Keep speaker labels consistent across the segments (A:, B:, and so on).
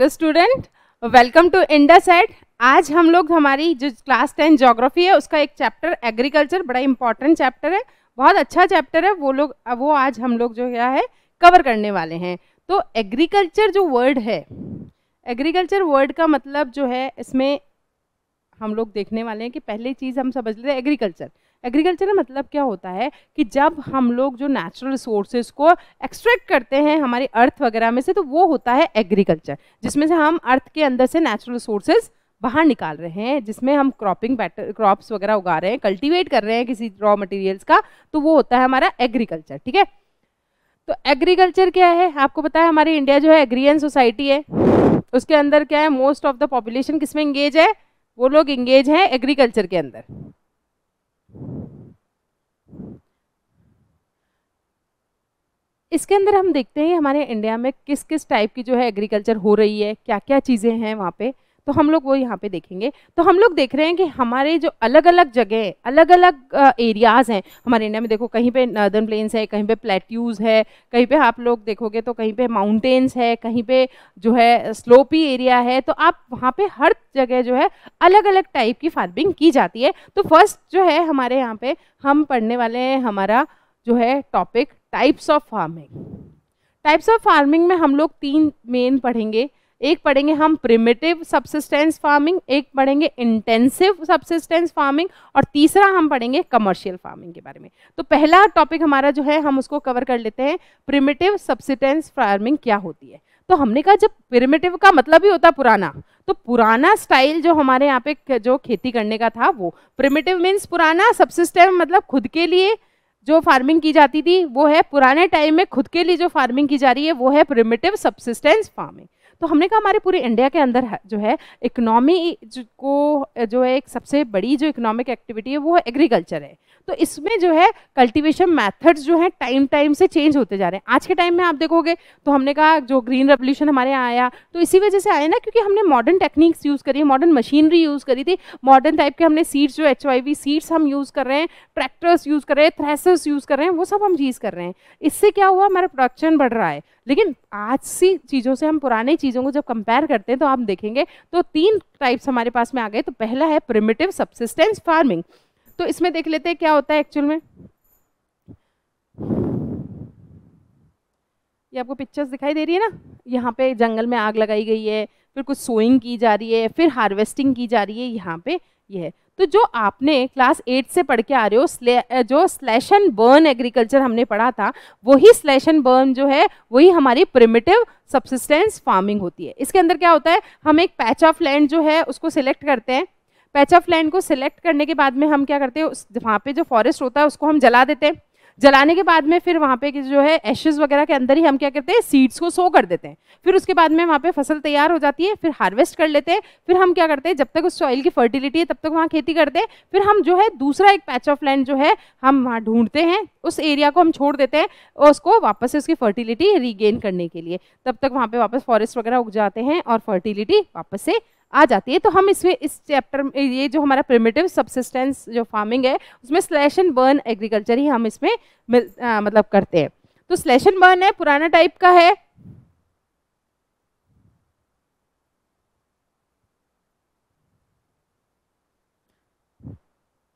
A: hello student welcome to इंडा सेट आज हम लोग हमारी जो क्लास टेन जोग्राफी है उसका एक चैप्टर एग्रीकल्चर बड़ा इंपॉर्टेंट चैप्टर है बहुत अच्छा चैप्टर है वो लोग वो आज हम लोग जो क्या है कवर करने वाले हैं तो एग्रीकल्चर जो वर्ड है एग्रीकल्चर वर्ड का मतलब जो है इसमें हम लोग देखने वाले हैं कि पहली चीज़ हम समझ रहे हैं एग्रीकल्चर एग्रीकल्चर मतलब क्या होता है कि जब हम लोग जो नेचुरल रिसोर्सेज को एक्सट्रैक्ट करते हैं हमारे अर्थ वगैरह में से तो वो होता है एग्रीकल्चर जिसमें से हम अर्थ के अंदर से नेचुरल रिसोर्सेज बाहर निकाल रहे हैं जिसमें हम क्रॉपिंग क्रॉप्स वगैरह उगा रहे हैं कल्टीवेट कर रहे हैं किसी रॉ मटेरियल्स का तो वो होता है हमारा एग्रीकल्चर ठीक है तो एग्रीकल्चर क्या है आपको पता है हमारी इंडिया जो है एग्रीन सोसाइटी है उसके अंदर क्या है मोस्ट ऑफ द पॉपुलेशन किसमें इंगेज है वो लोग इंगेज हैं एग्रीकल्चर के अंदर इसके अंदर हम देखते हैं हमारे इंडिया में किस किस टाइप की जो है एग्रीकल्चर हो रही है क्या क्या चीज़ें हैं वहाँ पे तो हम लोग वो यहाँ पे देखेंगे तो हम लोग देख रहे हैं कि हमारे जो अलग अलग जगह अलग अलग एरियाज़ हैं हमारे इंडिया में देखो कहीं पे नर्दर्न प्लेन्स है कहीं पे प्लेट्यूज़ है कहीं पे आप लोग देखोगे तो कहीं पे माउंटेन्स है कहीं पे जो है स्लोपी एरिया है तो आप वहाँ पे हर जगह जो है अलग अलग टाइप की फार्मिंग की जाती है तो फर्स्ट जो है हमारे यहाँ पे हम पढ़ने वाले हैं हमारा जो है topic types of farming types of farming में हम लोग तीन मेन पढ़ेंगे एक पढ़ेंगे हम प्रिमेटिव सब्सिस्टेंस फार्मिंग एक पढ़ेंगे इंटेंसिव सब्सिस्टेंस फार्मिंग और तीसरा हम पढ़ेंगे कमर्शियल फार्मिंग के बारे में तो पहला टॉपिक हमारा जो है हम उसको कवर कर लेते हैं प्रिमेटिव सब्सिस्टेंस फार्मिंग क्या होती है तो हमने कहा जब प्रिमेटिव का मतलब ही होता पुराना तो पुराना स्टाइल जो हमारे यहाँ पे जो खेती करने का था वो प्रिमेटिव मीन्स पुराना सबसिस्टेंस मतलब खुद के लिए जो फार्मिंग की जाती थी वो है पुराने टाइम में खुद के लिए जो फार्मिंग की जा रही है वो है प्रिमेटिव सबसिस्टेंस फार्मिंग तो हमने कहा हमारे पूरे इंडिया के अंदर जो है इकनॉमी को जो है एक सबसे बड़ी जो इकोनॉमिक एक्टिविटी है वो है एग्रीकल्चर है तो इसमें जो है कल्टीवेशन मेथड्स जो है टाइम टाइम से चेंज होते जा रहे हैं आज के टाइम में आप देखोगे तो हमने कहा जो ग्रीन रेवोल्यूशन हमारे यहाँ आया तो इसी वजह से आया ना क्योंकि हमने मॉडर्न टेक्निक्स यूज़ करी मॉडर्न मशीनरी यूज़ करी थी मॉडर्न टाइप के हमने सीड्स जो एच सीड्स हम यूज़ कर रहे हैं ट्रैक्टर्स यूज़ कर रहे हैं थ्रेसर्स यूज़ कर रहे हैं वो सब हम चीज़ कर रहे हैं इससे क्या हुआ हमारा प्रोडक्शन बढ़ रहा है लेकिन आज सी चीज़ों से हम पुराने चीज़ों को जब कंपेयर करते हैं तो आप देखेंगे तो तीन टाइप्स हमारे पास में आ गए तो पहला है प्रिमिटिव सब्सिस्टेंस फार्मिंग तो इसमें देख लेते हैं क्या होता है एक्चुअल में ये आपको पिक्चर्स दिखाई दे रही है ना यहाँ पे जंगल में आग लगाई गई है फिर कुछ सोइंग की जा रही है फिर हार्वेस्टिंग की जा रही है यहाँ पे ये यह है तो जो आपने क्लास एट से पढ़ के आ रहे हो जो स्लैश एंड बर्न एग्रीकल्चर हमने पढ़ा था वही स्लैश एंड बर्न जो है वही हमारी प्रिमिटिव सब्सिस्टेंस फार्मिंग होती है इसके अंदर क्या होता है हम एक पैच ऑफ लैंड जो है उसको सिलेक्ट करते हैं पैच ऑफ लैंड को सिलेक्ट करने के बाद में हम क्या करते हैं वहाँ पे जो फॉरेस्ट होता है उसको हम जला देते हैं जलाने के बाद में फिर वहाँ पे जो है एशेज वगैरह के अंदर ही हम क्या करते हैं सीड्स को सो कर देते हैं फिर उसके बाद में वहाँ पे फसल तैयार हो जाती है फिर हार्वेस्ट कर लेते हैं फिर हम क्या करते हैं जब तक उस सॉइल की फर्टिलिटी है तब तक वहाँ खेती करते हैं फिर हम जो है दूसरा एक पैच ऑफ लैंड जो है हम वहाँ ढूंढते हैं उस एरिया को हम छोड़ देते हैं और उसको वापस से उसकी फर्टिलिटी रिगेन करने के लिए तब तक वहाँ पर वापस फॉरेस्ट वगैरह उग जाते हैं और फर्टिलिटी वापस से आ जाती है तो हम इसमें इस चैप्टर में ये जो हमारा प्रिमेटिव सबसिस्टेंस जो फार्मिंग है उसमें स्लैश एंड बर्न एग्रीकल्चर ही हम इसमें मिल, आ, मतलब करते हैं तो स्लैश एंड बर्न है पुराना टाइप का है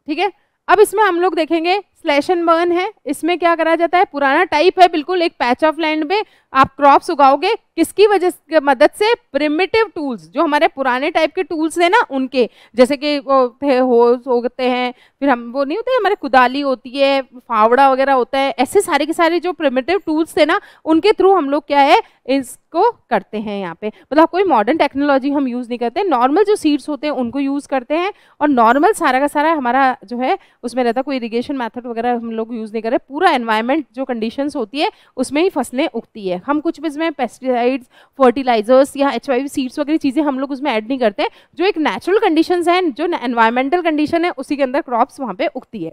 A: ठीक है अब इसमें हम लोग देखेंगे स्लैश एंड बर्न है इसमें क्या करा जाता है पुराना टाइप है बिल्कुल एक पैच ऑफ लैंड में आप क्रॉप्स उगाओगे किसकी वजह मदद से प्रिमिटिव टूल्स जो हमारे पुराने टाइप के टूल्स हैं ना उनके जैसे कि वो थे होस होते हैं फिर हम वो नहीं होते हमारे कुदाली होती है फावड़ा वगैरह होता है ऐसे सारे के सारे जो प्रिमिटिव टूल्स थे ना उनके थ्रू हम लोग क्या है इसको करते हैं यहाँ पे मतलब कोई मॉडर्न टेक्नोलॉजी हम यूज़ नहीं करते नॉर्मल जो सीड्स होते हैं उनको यूज़ करते हैं और नॉर्मल सारा का सारा हमारा जो है उसमें रहता कोई इरीगेशन मैथड वगैरह हम लोग यूज़ नहीं कर रहे पूरा एनवायरनमेंट जो कंडीशन होती है उसमें ही फसलें उगती है हम कुछ भी इसमें पेस्टिसाइड्स फर्टिलाइजर्स या एच सीड्स वगैरह चीज़ें हम लोग उसमें ऐड नहीं करते जो एक नेचुरल कंडीशन है जो एनवायरमेंटल कंडीशन है उसी के अंदर क्रॉप्स वहाँ पर उगती है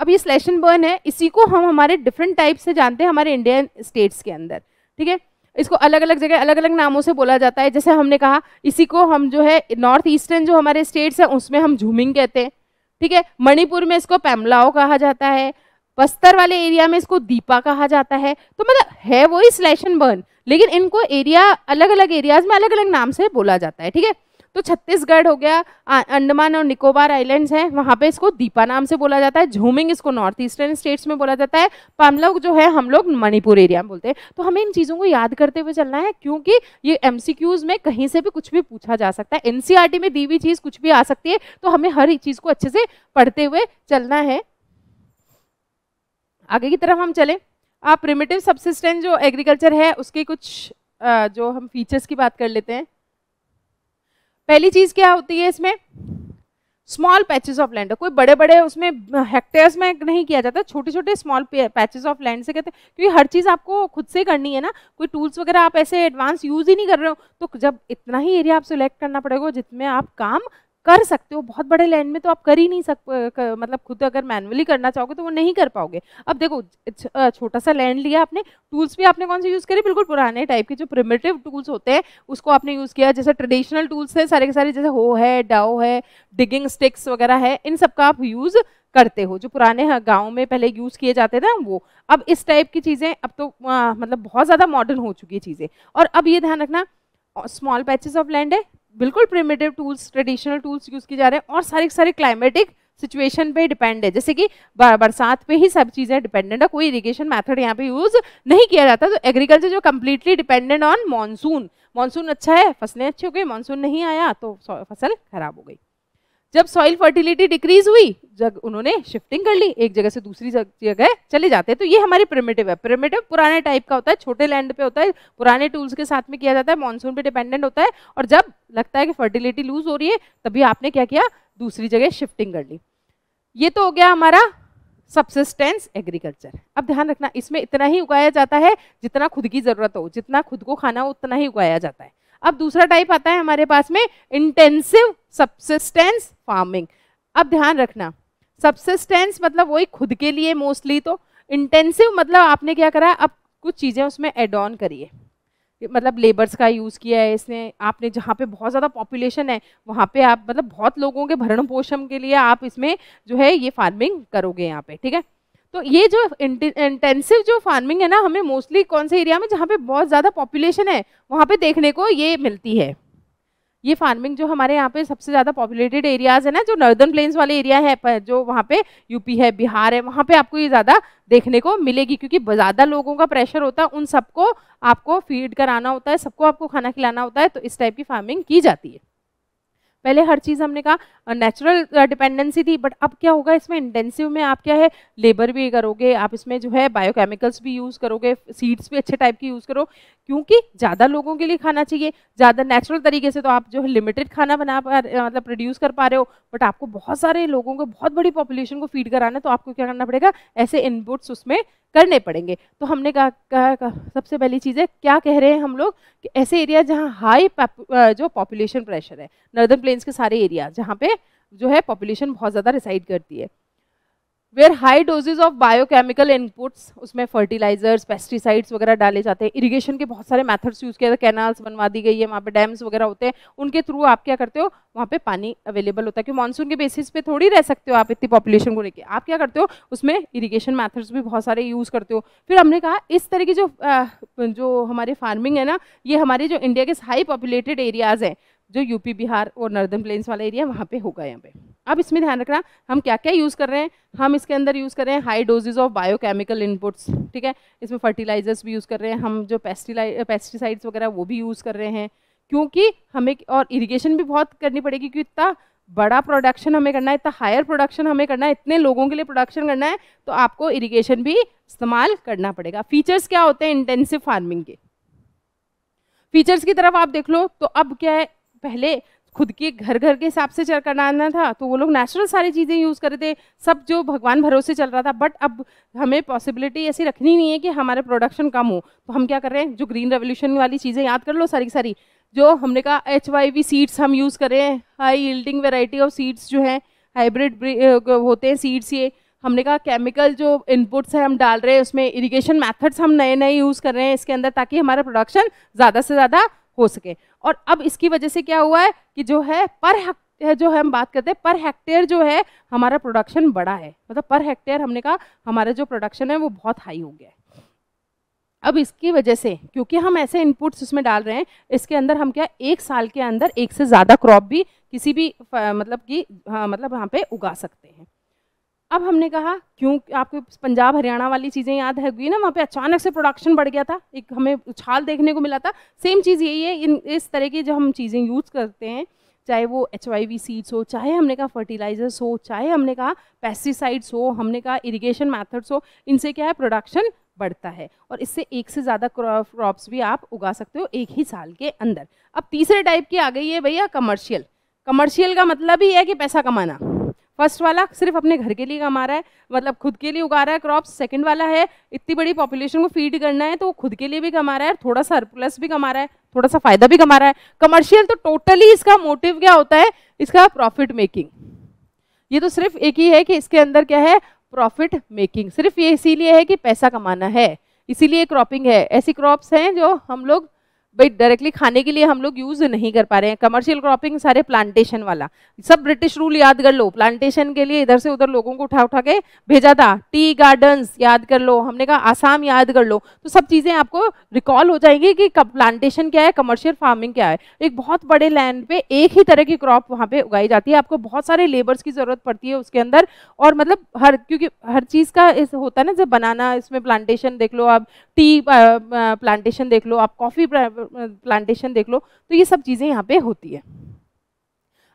A: अब ये स्लेशन बर्न है इसी को हम हमारे डिफरेंट टाइप से जानते हैं हमारे इंडियन स्टेट्स के अंदर ठीक है इसको अलग अलग जगह अलग अलग नामों से बोला जाता है जैसे हमने कहा इसी को हम जो है नॉर्थ ईस्टर्न जो हमारे स्टेट्स हैं उसमें हम झूमिंग कहते हैं ठीक है मणिपुर में इसको पैमलाओ कहा जाता है बस्तर वाले एरिया में इसको दीपा कहा जाता है तो मतलब है वही स्लैश बर्न लेकिन इनको एरिया अलग अलग एरियाज में अलग अलग नाम से बोला जाता है ठीक है तो छत्तीसगढ़ हो गया अंडमान और निकोबार आइलैंड्स हैं वहाँ पे इसको दीपा नाम से बोला जाता है झूमिंग इसको नॉर्थ ईस्टर्न स्टेट्स में बोला जाता है पमलोग जो है हम लोग मणिपुर एरिया में बोलते हैं तो हमें इन चीज़ों को याद करते हुए चलना है क्योंकि ये एम में कहीं से भी कुछ भी पूछा जा सकता है एन e में दी हुई चीज़ कुछ भी आ सकती है तो हमें हर चीज़ को अच्छे से पढ़ते हुए चलना है आगे की तरफ हम चलें आप प्रिमेटिव सबसिस्टेंस जो एग्रीकल्चर है उसके कुछ जो हम फीचर्स की बात कर लेते हैं पहली चीज़ क्या होती है इसमें स्मॉल पैचेस ऑफ लैंड कोई बड़े बड़े उसमें हेक्टेयर्स में नहीं किया जाता छोटे छोटे स्मॉल पैचेस ऑफ लैंड से कहते हैं क्योंकि हर चीज़ आपको खुद से करनी है ना कोई टूल्स वगैरह आप ऐसे एडवांस यूज़ ही नहीं कर रहे हो तो जब इतना ही एरिया आप सिलेक्ट करना पड़ेगा जितने आप काम कर सकते हो बहुत बड़े लैंड में तो आप कर ही नहीं सक मतलब खुद अगर मैनुअली करना चाहोगे तो वो नहीं कर पाओगे अब देखो छोटा सा लैंड लिया आपने टूल्स भी आपने कौन से यूज़ करे बिल्कुल पुराने टाइप के जो प्रिमेटिव टूल्स होते हैं उसको आपने यूज़ किया जैसे ट्रेडिशनल टूल्स थे सारे के सारे जैसे हो है डाओ है डिगिंग स्टिक्स वगैरह है इन सब का आप यूज़ करते हो जो पुराने हाँ, गाँव में पहले यूज़ किए जाते थे वो अब इस टाइप की चीज़ें अब तो हाँ, मतलब बहुत ज़्यादा मॉडर्न हो चुकी है चीज़ें और अब ये ध्यान रखना स्मॉल पैचेस ऑफ लैंड है बिल्कुल primitive tools traditional tools use किए जा रहे हैं और सारे सारे क्लाइमेटिक सिचुएशन पे डिपेंड है जैसे कि बरसात पे ही सब चीज़ें डिपेंडेंट है कोई इरिगेशन मेथड यहाँ पे यूज़ नहीं किया जाता तो एग्रीकल्चर जो completely dependent on monsoon monsoon अच्छा है फसलें अच्छी हो गई मानसून नहीं आया तो फसल खराब हो गई जब सॉइल फर्टिलिटी डिक्रीज हुई जब उन्होंने शिफ्टिंग कर ली एक जगह से दूसरी जगह चले जाते हैं तो ये हमारे प्रिमेटिव है प्रिमेटिव पुराने टाइप का होता है छोटे लैंड पे होता है पुराने टूल्स के साथ में किया जाता है मानसून पे डिपेंडेंट होता है और जब लगता है कि फर्टिलिटी लूज हो रही है तभी आपने क्या किया दूसरी जगह शिफ्टिंग कर ली ये तो हो गया हमारा सबसिस्टेंस एग्रीकल्चर अब ध्यान रखना इसमें इतना ही उगाया जाता है जितना खुद की ज़रूरत हो जितना खुद को खाना हो उतना ही उगाया जाता है अब दूसरा टाइप आता है हमारे पास में इंटेंसिव सबसिस्टेंस फार्मिंग अब ध्यान रखना सबसिस्टेंस मतलब वही खुद के लिए मोस्टली तो इंटेंसिव मतलब आपने क्या करा अब कुछ चीज़ें उसमें एड ऑन करिए मतलब लेबर्स का यूज़ किया है इसने आपने जहाँ पे बहुत ज़्यादा पॉपुलेशन है वहाँ पे आप मतलब बहुत लोगों के भरण पोषण के लिए आप इसमें जो है ये फार्मिंग करोगे यहाँ पे ठीक है तो ये जो इंटेंसिव जो फार्मिंग है ना हमें मोस्टली कौन से एरिया में जहाँ पे बहुत ज़्यादा पॉपुलेशन है वहाँ पे देखने को ये मिलती है ये फार्मिंग जो हमारे यहाँ पे सबसे ज़्यादा पॉपुलेटेड एरियाज है ना जो नॉर्दर्न प्लेन्स वाले एरिया है पर जो वहाँ पे यूपी है बिहार है वहाँ पे आपको ये ज़्यादा देखने को मिलेगी क्योंकि ज़्यादा लोगों का प्रेशर होता है उन सबको आपको फीड कराना होता है सबको आपको खाना खिलाना होता है तो इस टाइप की फार्मिंग की जाती है पहले हर चीज़ हमने कहा नेचुरल डिपेंडेंसी थी बट अब क्या होगा इसमें इंटेंसिव में आप क्या है लेबर भी करोगे आप इसमें जो है बायोकेमिकल्स भी यूज़ करोगे सीड्स भी अच्छे टाइप की यूज़ करो क्योंकि ज़्यादा लोगों के लिए खाना चाहिए ज़्यादा नेचुरल तरीके से तो आप जो है लिमिटेड खाना बना पा मतलब प्रोड्यूस कर पा रहे हो बट आपको बहुत सारे लोगों को बहुत बड़ी पॉपुलेशन को फीड कराना तो आपको क्या करना पड़ेगा ऐसे इनपुट्स उसमें करने पड़ेंगे तो हमने कहा, कहा, सबसे पहली चीज़ है क्या कह रहे हैं हम लोग कि ऐसे एरिया जहाँ हाई जो पॉपुलेशन प्रेशर है नर्दर्न प्लेन्स के सारे एरिया जहाँ पे जो है पॉपुलेशन बहुत ज़्यादा रिसाइड करती है where high doses of biochemical inputs उसमें फर्टिलाइजर्स पेस्टिसाइड्स वगैरह डाले जाते हैं इरीगेशन के बहुत सारे मैथड्स यूज़ किए जाते हैं कैनाल्स बनवा दी गई है वहाँ पे डैम्स वगैरह होते हैं उनके थ्रू आप क्या करते हो वहाँ पे पानी अवेलेबल होता है क्योंकि मानसून के बेसिस पे थोड़ी रह सकते हो आप इतनी पॉपुलेशन को लेकर आप क्या करते हो उसमें इरीगेशन मैथड्स भी बहुत सारे यूज़ करते हो फिर हमने कहा इस तरह की जो आ, जो हमारे फार्मिंग है ना ये हमारे जो इंडिया के हाई पॉपुलेटेड एरियाज़ हैं जो यूपी बिहार और नर्दन प्लेन्स वाला एरिया वहाँ पे होगा यहाँ पे अब इसमें ध्यान रखना हम क्या क्या यूज़ कर रहे हैं हम इसके अंदर यूज़ कर रहे हैं high doses of biochemical inputs ठीक है इसमें फर्टिलाइजर्स भी यूज़ कर रहे हैं हम जो पेस्टिलाई पेस्टिसाइड्स वगैरह वो भी यूज़ कर रहे हैं क्योंकि हमें और इरिगेशन भी बहुत करनी पड़ेगी क्योंकि इतना बड़ा प्रोडक्शन हमें करना है इतना हायर प्रोडक्शन हमें करना है इतने लोगों के लिए प्रोडक्शन करना है तो आपको इरीगेशन भी इस्तेमाल करना पड़ेगा फीचर्स क्या होते हैं इंटेंसिव फार्मिंग के फीचर्स की तरफ आप देख लो तो अब क्या है पहले खुद के घर घर के हिसाब से चल कराना था तो वो लोग नेचुरल सारी चीज़ें यूज़ कर रहे थे सब जो भगवान भरोसे चल रहा था बट अब हमें पॉसिबिलिटी ऐसी रखनी नहीं है कि हमारे प्रोडक्शन कम हो तो हम क्या कर रहे हैं जो ग्रीन रेवोल्यूशन वाली चीज़ें याद कर लो सारी की सारी जो हमने कहा एच वाई सीड्स हम यूज़ कर रहे हैं high yielding variety of seeds जो हैं हाइब्रिड होते हैं सीड्स ये हमने कहा केमिकल जो इनपुट्स है हम डाल रहे हैं उसमें इरिगेशन मेथड्स हम नए नए यूज़ कर रहे हैं इसके अंदर ताकि हमारा प्रोडक्शन ज़्यादा से ज़्यादा हो सके और अब इसकी वजह से क्या हुआ है कि जो है पर है जो है हम बात करते हैं पर हेक्टेयर जो है हमारा प्रोडक्शन बड़ा है मतलब पर हेक्टेयर हमने कहा हमारा जो प्रोडक्शन है वो बहुत हाई हो गया है अब इसकी वजह से क्योंकि हम ऐसे इनपुट्स उसमें डाल रहे हैं इसके अंदर हम क्या एक साल के अंदर एक से ज़्यादा क्रॉप भी किसी भी मतलब कि हाँ, मतलब वहाँ पे उगा सकते हैं अब हमने कहा क्यों आपको पंजाब हरियाणा वाली चीज़ें याद है ना वहाँ पे अचानक से प्रोडक्शन बढ़ गया था एक हमें उछाल देखने को मिला था सेम चीज़ यही है इन इस तरह की जो हम चीज़ें यूज़ करते हैं चाहे वो एच वाई वी सीड्स हो चाहे हमने कहा फर्टिलाइजर्स हो चाहे हमने कहा पेस्टिसाइड्स हो हमने कहा इरीगेशन मैथड्स हो इनसे क्या है प्रोडक्शन बढ़ता है और इससे एक से ज़्यादा क्रॉप्स भी आप उगा सकते हो एक ही साल के अंदर अब तीसरे टाइप की आ गई है भैया कमर्शियल कमर्शियल का मतलब ही है कि पैसा कमाना फर्स्ट वाला सिर्फ अपने घर के लिए कमा रहा है मतलब खुद के लिए उगा रहा है क्रॉप सेकंड वाला है इतनी बड़ी पॉपुलेशन को फीड करना है तो वो खुद के लिए भी कमा रहा है थोड़ा सा सरप्लस भी कमा रहा है थोड़ा सा फायदा भी कमा रहा है कमर्शियल तो टोटली इसका मोटिव क्या होता है इसका प्रॉफिट मेकिंग ये तो सिर्फ एक ही है कि इसके अंदर क्या है प्रॉफिट मेकिंग सिर्फ ये इसीलिए है कि पैसा कमाना है इसीलिए क्रॉपिंग है ऐसी क्रॉप्स हैं जो हम लोग भाई डायरेक्टली खाने के लिए हम लोग यूज नहीं कर पा रहे हैं कमर्शियल क्रॉपिंग सारे प्लांटेशन वाला सब ब्रिटिश रूल याद कर लो प्लांटेशन के लिए इधर से उधर लोगों को उठा उठा के भेजा था टी गार्डन्स याद कर लो हमने कहा आसाम याद कर लो तो सब चीजें आपको रिकॉल हो जाएंगी कि कब प्लांटेशन क्या है कमर्शियल फार्मिंग क्या है एक बहुत बड़े लैंड पे एक ही तरह की क्रॉप वहाँ पे उगाई जाती है आपको बहुत सारे लेबर्स की जरूरत पड़ती है उसके अंदर और मतलब हर क्योंकि हर चीज का होता है ना जब बनाना इसमें प्लांटेशन देख लो आप टी प्लांटेशन देख लो आप कॉफी प्लांटेशन देख लो तो ये सब चीज़ें यहाँ पे होती है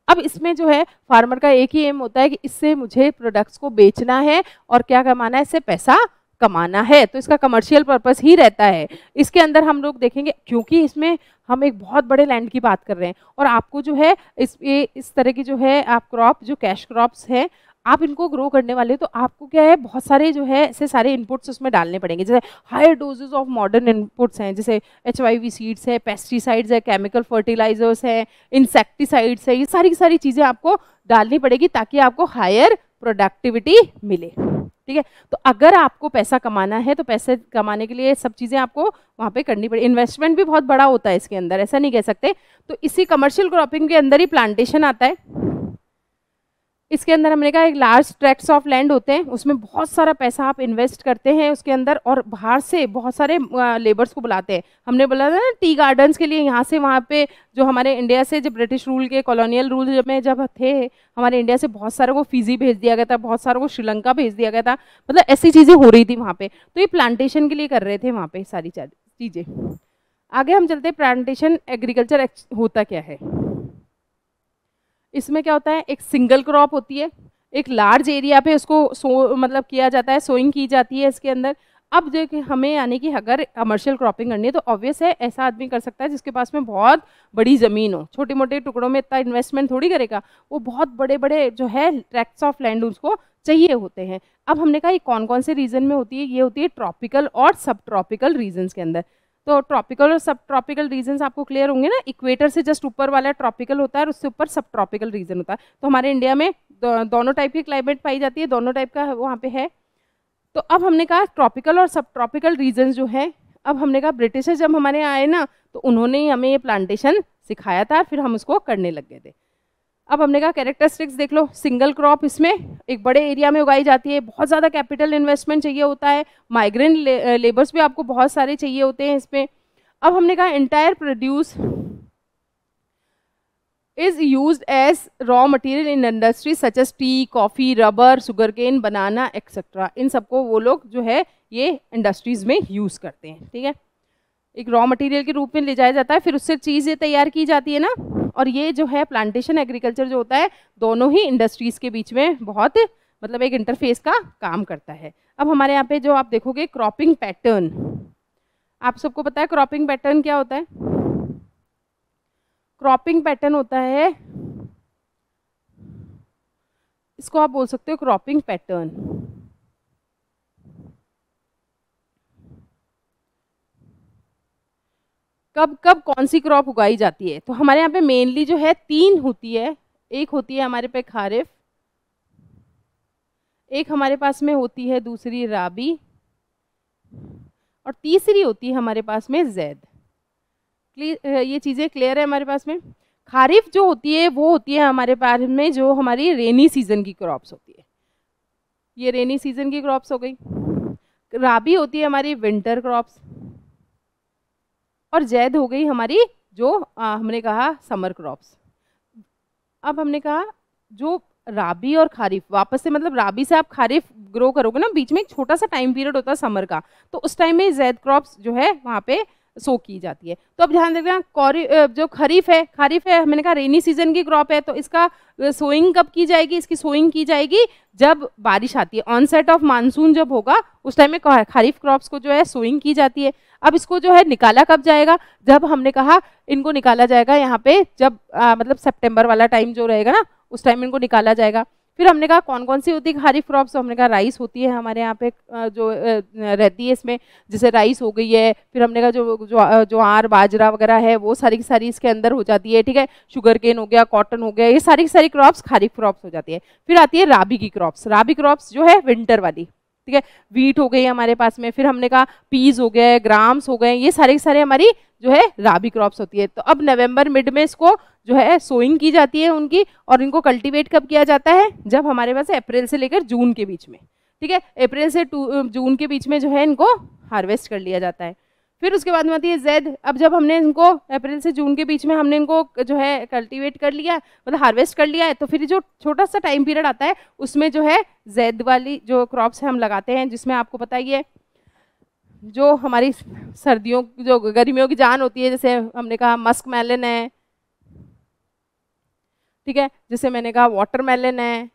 A: अब इसमें जो है फार्मर का एक ही एम होता है कि इससे मुझे प्रोडक्ट्स को बेचना है और क्या कमाना है इससे पैसा कमाना है तो इसका कमर्शियल पर्पस ही रहता है इसके अंदर हम लोग देखेंगे क्योंकि इसमें हम एक बहुत बड़े लैंड की बात कर रहे हैं और आपको जो है इस इस तरह की जो है आप क्रॉप जो कैश क्रॉप्स हैं आप इनको ग्रो करने वाले हो तो आपको क्या है बहुत सारे जो है ऐसे सारे इनपुट्स उसमें डालने पड़ेंगे जैसे higher doses of modern inputs हैं जैसे एच सीड्स है पेस्टिसाइड्स है केमिकल फर्टिलाइजर्स हैं इंसेक्टिसाइड्स है ये सारी की सारी चीज़ें आपको डालनी पड़ेगी ताकि आपको हायर प्रोडक्टिविटी मिले ठीक है तो अगर आपको पैसा कमाना है तो पैसे कमाने के लिए सब चीज़ें आपको वहाँ पे करनी पड़ेगी इन्वेस्टमेंट भी बहुत बड़ा होता है इसके अंदर ऐसा नहीं कह सकते तो इसी कमर्शियल क्रॉपिंग के अंदर ही प्लांटेशन आता है इसके अंदर हमने कहा एक लार्ज ट्रैक्ट्स ऑफ लैंड होते हैं उसमें बहुत सारा पैसा आप इन्वेस्ट करते हैं उसके अंदर और बाहर से बहुत सारे लेबर्स को बुलाते हैं हमने बोला था ना टी गार्डन्स के लिए यहाँ से वहाँ पे जो हमारे इंडिया से जब ब्रिटिश रूल के कॉलोनियल रूल में जब थे हमारे इंडिया से बहुत सारे को फिजी भेज दिया गया था बहुत सारे को श्रीलंका भेज दिया गया था मतलब ऐसी चीज़ें हो रही थी वहाँ पर तो ये प्लांटेशन के लिए कर रहे थे वहाँ पर सारी चीज़ें आगे हम चलते प्लांटेशन एग्रीकल्चर होता क्या है इसमें क्या होता है एक सिंगल क्रॉप होती है एक लार्ज एरिया पे इसको सो मतलब किया जाता है सोइंग की जाती है इसके अंदर अब जो हमें यानी कि अगर कमर्शियल क्रॉपिंग करनी है तो ऑब्वियस है ऐसा आदमी कर सकता है जिसके पास में बहुत बड़ी ज़मीन हो छोटे मोटे टुकड़ों में इतना इन्वेस्टमेंट थोड़ी करेगा वो बहुत बड़े बड़े जो है ट्रैक्ट्स ऑफ लैंड उसको चाहिए होते हैं अब हमने कहा ये कौन कौन से रीजन में होती है ये होती है ट्रॉपिकल और सब ट्रॉपिकल रीजन्स के अंदर तो ट्रॉपिकल और सब ट्रॉपिकल रीजन आपको क्लियर होंगे ना इक्वेटर से जस्ट ऊपर वाला ट्रॉपिकल होता है और उससे ऊपर सब ट्रॉपिकल रीजन होता है तो हमारे इंडिया में दो, दोनों टाइप की क्लाइमेट पाई जाती है दोनों टाइप का वहाँ पे है तो अब हमने कहा ट्रॉपिकल और सब ट्रॉपिकल रीजन जो है अब हमने कहा ब्रिटिशर जब हमारे आए ना तो उन्होंने ही हमें ये प्लांटेशन सिखाया था फिर हम उसको करने लग गए थे अब हमने कहा कैरेक्टरिस्टिक्स देख लो सिंगल क्रॉप इसमें एक बड़े एरिया में उगाई जाती है बहुत ज़्यादा कैपिटल इन्वेस्टमेंट चाहिए होता है माइग्रेंट ले, लेबर्स भी आपको बहुत सारे चाहिए होते हैं इसमें अब हमने कहा entire produce is use as raw material in industry such as tea coffee rubber sugar cane banana etcetera इन सबको वो लोग जो है ये इंडस्ट्रीज़ में यूज़ करते हैं ठीक है एक रॉ मटेरियल के रूप में ले जाया जाता है फिर उससे चीज़ें तैयार की जाती है ना और ये जो है प्लांटेशन एग्रीकल्चर जो होता है दोनों ही इंडस्ट्रीज़ के बीच में बहुत मतलब एक इंटरफेस का काम करता है अब हमारे यहाँ पे जो आप देखोगे क्रॉपिंग पैटर्न आप सबको पता है क्रॉपिंग पैटर्न क्या होता है क्रॉपिंग पैटर्न होता है इसको आप बोल सकते हो क्रॉपिंग पैटर्न कब कब कौन सी क्रॉप उगाई जाती है तो हमारे यहाँ पे मेनली जो है तीन होती है एक होती है हमारे पे खारिफ एक हमारे पास में होती है दूसरी राबी और तीसरी होती है हमारे पास में जैद ये चीज़ें क्लियर है हमारे पास में खारिफ जो होती है वो होती है हमारे पास में जो हमारी रेनी सीज़न की क्रॉप्स होती है ये रेनी सीज़न की क्रॉप्स हो गई राबी होती है हमारी विंटर क्रॉप्स और जैद हो गई हमारी जो आ, हमने कहा समर क्रॉप्स अब हमने कहा जो राबी और खारीफ वापस से मतलब राबी से आप खारीफ ग्रो करोगे ना बीच में एक छोटा सा टाइम पीरियड होता है समर का तो उस टाइम में जैद क्रॉप्स जो है वहाँ पे सो की जाती है तो अब ध्यान रखना कौरी जो खरीफ है खरीफ है मैंने कहा रेनी सीजन की क्रॉप है तो इसका सोइंग कब की जाएगी इसकी सोइंग की जाएगी जब बारिश आती है ऑनसेट ऑफ मानसून जब होगा उस टाइम में खरीफ क्रॉप्स को जो है सोइंग की जाती है अब इसको जो है निकाला कब जाएगा जब हमने कहा इनको निकाला जाएगा यहाँ पे जब आ, मतलब सेप्टेम्बर वाला टाइम जो रहेगा ना उस टाइम इनको निकाला जाएगा फिर हमने कहा कौन कौन सी होती है खारीफ क्रॉप्स तो हमने कहा राइस होती है हमारे यहाँ पे जो रहती है इसमें जैसे राइस हो गई है फिर हमने कहा जो जो जो आर बाजरा वगैरह है वो सारी की सारी इसके अंदर हो जाती है ठीक है शुगर केन हो गया कॉटन हो गया ये सारी की सारी क्रॉप्स खारीफ क्रॉप्स हो जाती है फिर आती है राबी की क्रॉप्स राबी क्रॉप्स जो है विंटर वाली ठीक है वीट हो गई हमारे पास में फिर हमने कहा पीज हो गए ग्राम्स हो गए ये सारे के सारे हमारी जो है राबी क्रॉप्स होती है तो अब नवंबर मिड में इसको जो है सोइंग की जाती है उनकी और इनको कल्टीवेट कब किया जाता है जब हमारे पास अप्रैल से लेकर जून के बीच में ठीक है अप्रैल से जून के बीच में जो है इनको हार्वेस्ट कर लिया जाता है फिर उसके बाद में आती है जैद अब जब हमने इनको अप्रैल से जून के बीच में हमने इनको जो है कल्टीवेट कर लिया मतलब हार्वेस्ट कर लिया है तो फिर जो छोटा सा टाइम पीरियड आता है उसमें जो है जैद वाली जो क्रॉप्स हम लगाते हैं जिसमें आपको पता ही है जो हमारी सर्दियों जो गर्मियों की जान होती है जैसे हमने कहा मस्क मेलन है ठीक है जैसे मैंने कहा वाटर मेलन है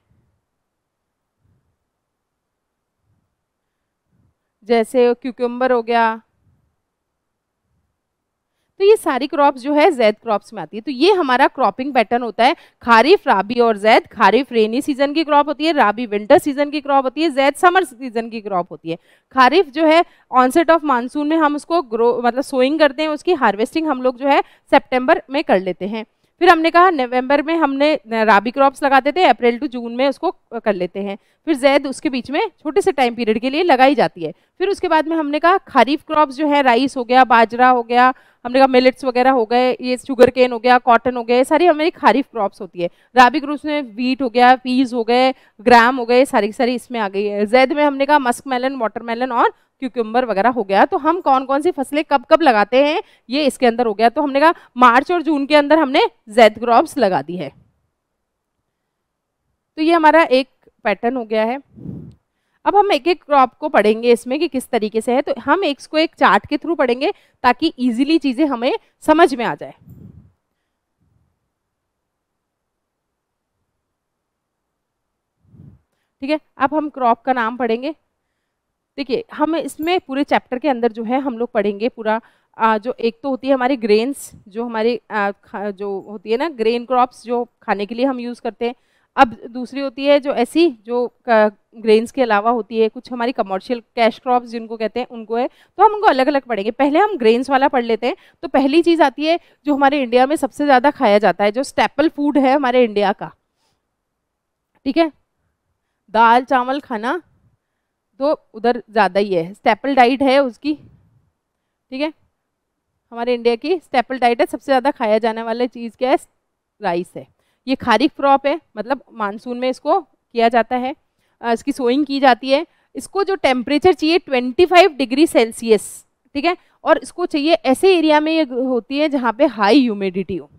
A: जैसे क्यूक्यूम्बर हो गया तो ये सारी क्रॉप्स जो है जैद क्रॉप्स में आती है तो ये हमारा क्रॉपिंग पैटर्न होता है खारिफ राबी और जैद खारिफ रेनी सीजन की क्रॉप होती है राबी विंटर सीजन की क्रॉप होती है जैद समर सीजन की क्रॉप होती है खारिफ जो है ऑनसेट ऑफ मानसून में हम उसको ग्रो मतलब सोइंग करते हैं उसकी हार्वेस्टिंग हम लोग जो है सेप्टेम्बर में कर लेते हैं फिर हमने कहा नवंबर में हमने राबी क्रॉप्स लगाते थे अप्रैल टू जून में उसको कर लेते हैं फिर जैद उसके बीच में छोटे से टाइम पीरियड के लिए लगाई जाती है फिर उसके बाद में हमने कहा खरीफ क्रॉप्स जो है राइस हो गया बाजरा हो गया हमने कहा मिलेट्स वगैरह हो गए ये शुगर केन हो गया कॉटन हो गए सारी हमारी खारीफ क्रॉप्स होती है राबी क्रॉप्स में वीट हो गया पीज हो गए ग्राम हो गए सारी सारी इसमें आ गई है जैद में हमने कहा मस्क मेलन मेलन और क्यूक्यूम्बर वगैरह हो गया तो हम कौन कौन सी फसलें कब कब लगाते हैं ये इसके अंदर हो गया तो हमने कहा मार्च और जून के अंदर हमने जैद क्रॉप्स लगा दी है तो ये हमारा एक पैटर्न हो गया है अब हम एक एक क्रॉप को पढ़ेंगे इसमें कि किस तरीके से है तो हम एक इसको एक चार्ट के थ्रू पढ़ेंगे ताकि इजीली चीज़ें हमें समझ में आ जाए ठीक है अब हम क्रॉप का नाम पढ़ेंगे देखिए हम इसमें पूरे चैप्टर के अंदर जो है हम लोग पढ़ेंगे पूरा आ, जो एक तो होती है हमारी ग्रेन्स जो हमारे जो होती है ना ग्रेन क्रॉप्स जो खाने के लिए हम यूज़ करते हैं अब दूसरी होती है जो ऐसी जो ग्रेन्स के अलावा होती है कुछ हमारी कमर्शियल कैश क्रॉप्स जिनको कहते हैं उनको है तो हम उनको अलग अलग पढ़ेंगे पहले हम ग्रेन्स वाला पढ़ लेते हैं तो पहली चीज़ आती है जो हमारे इंडिया में सबसे ज़्यादा खाया जाता है जो स्टेपल फूड है हमारे इंडिया का ठीक है दाल चावल खाना तो उधर ज़्यादा ही है स्टेपल डाइट है उसकी ठीक है हमारे इंडिया की स्टेपल डाइट है सबसे ज़्यादा खाया जाने वाला चीज़ क्या है राइस है ये खारिक क्रॉप है मतलब मानसून में इसको किया जाता है इसकी सोइंग की जाती है इसको जो टेम्परेचर चाहिए 25 डिग्री सेल्सियस ठीक है और इसको चाहिए ऐसे एरिया में ये होती है जहाँ पे हाई ह्यूमिडिटी हो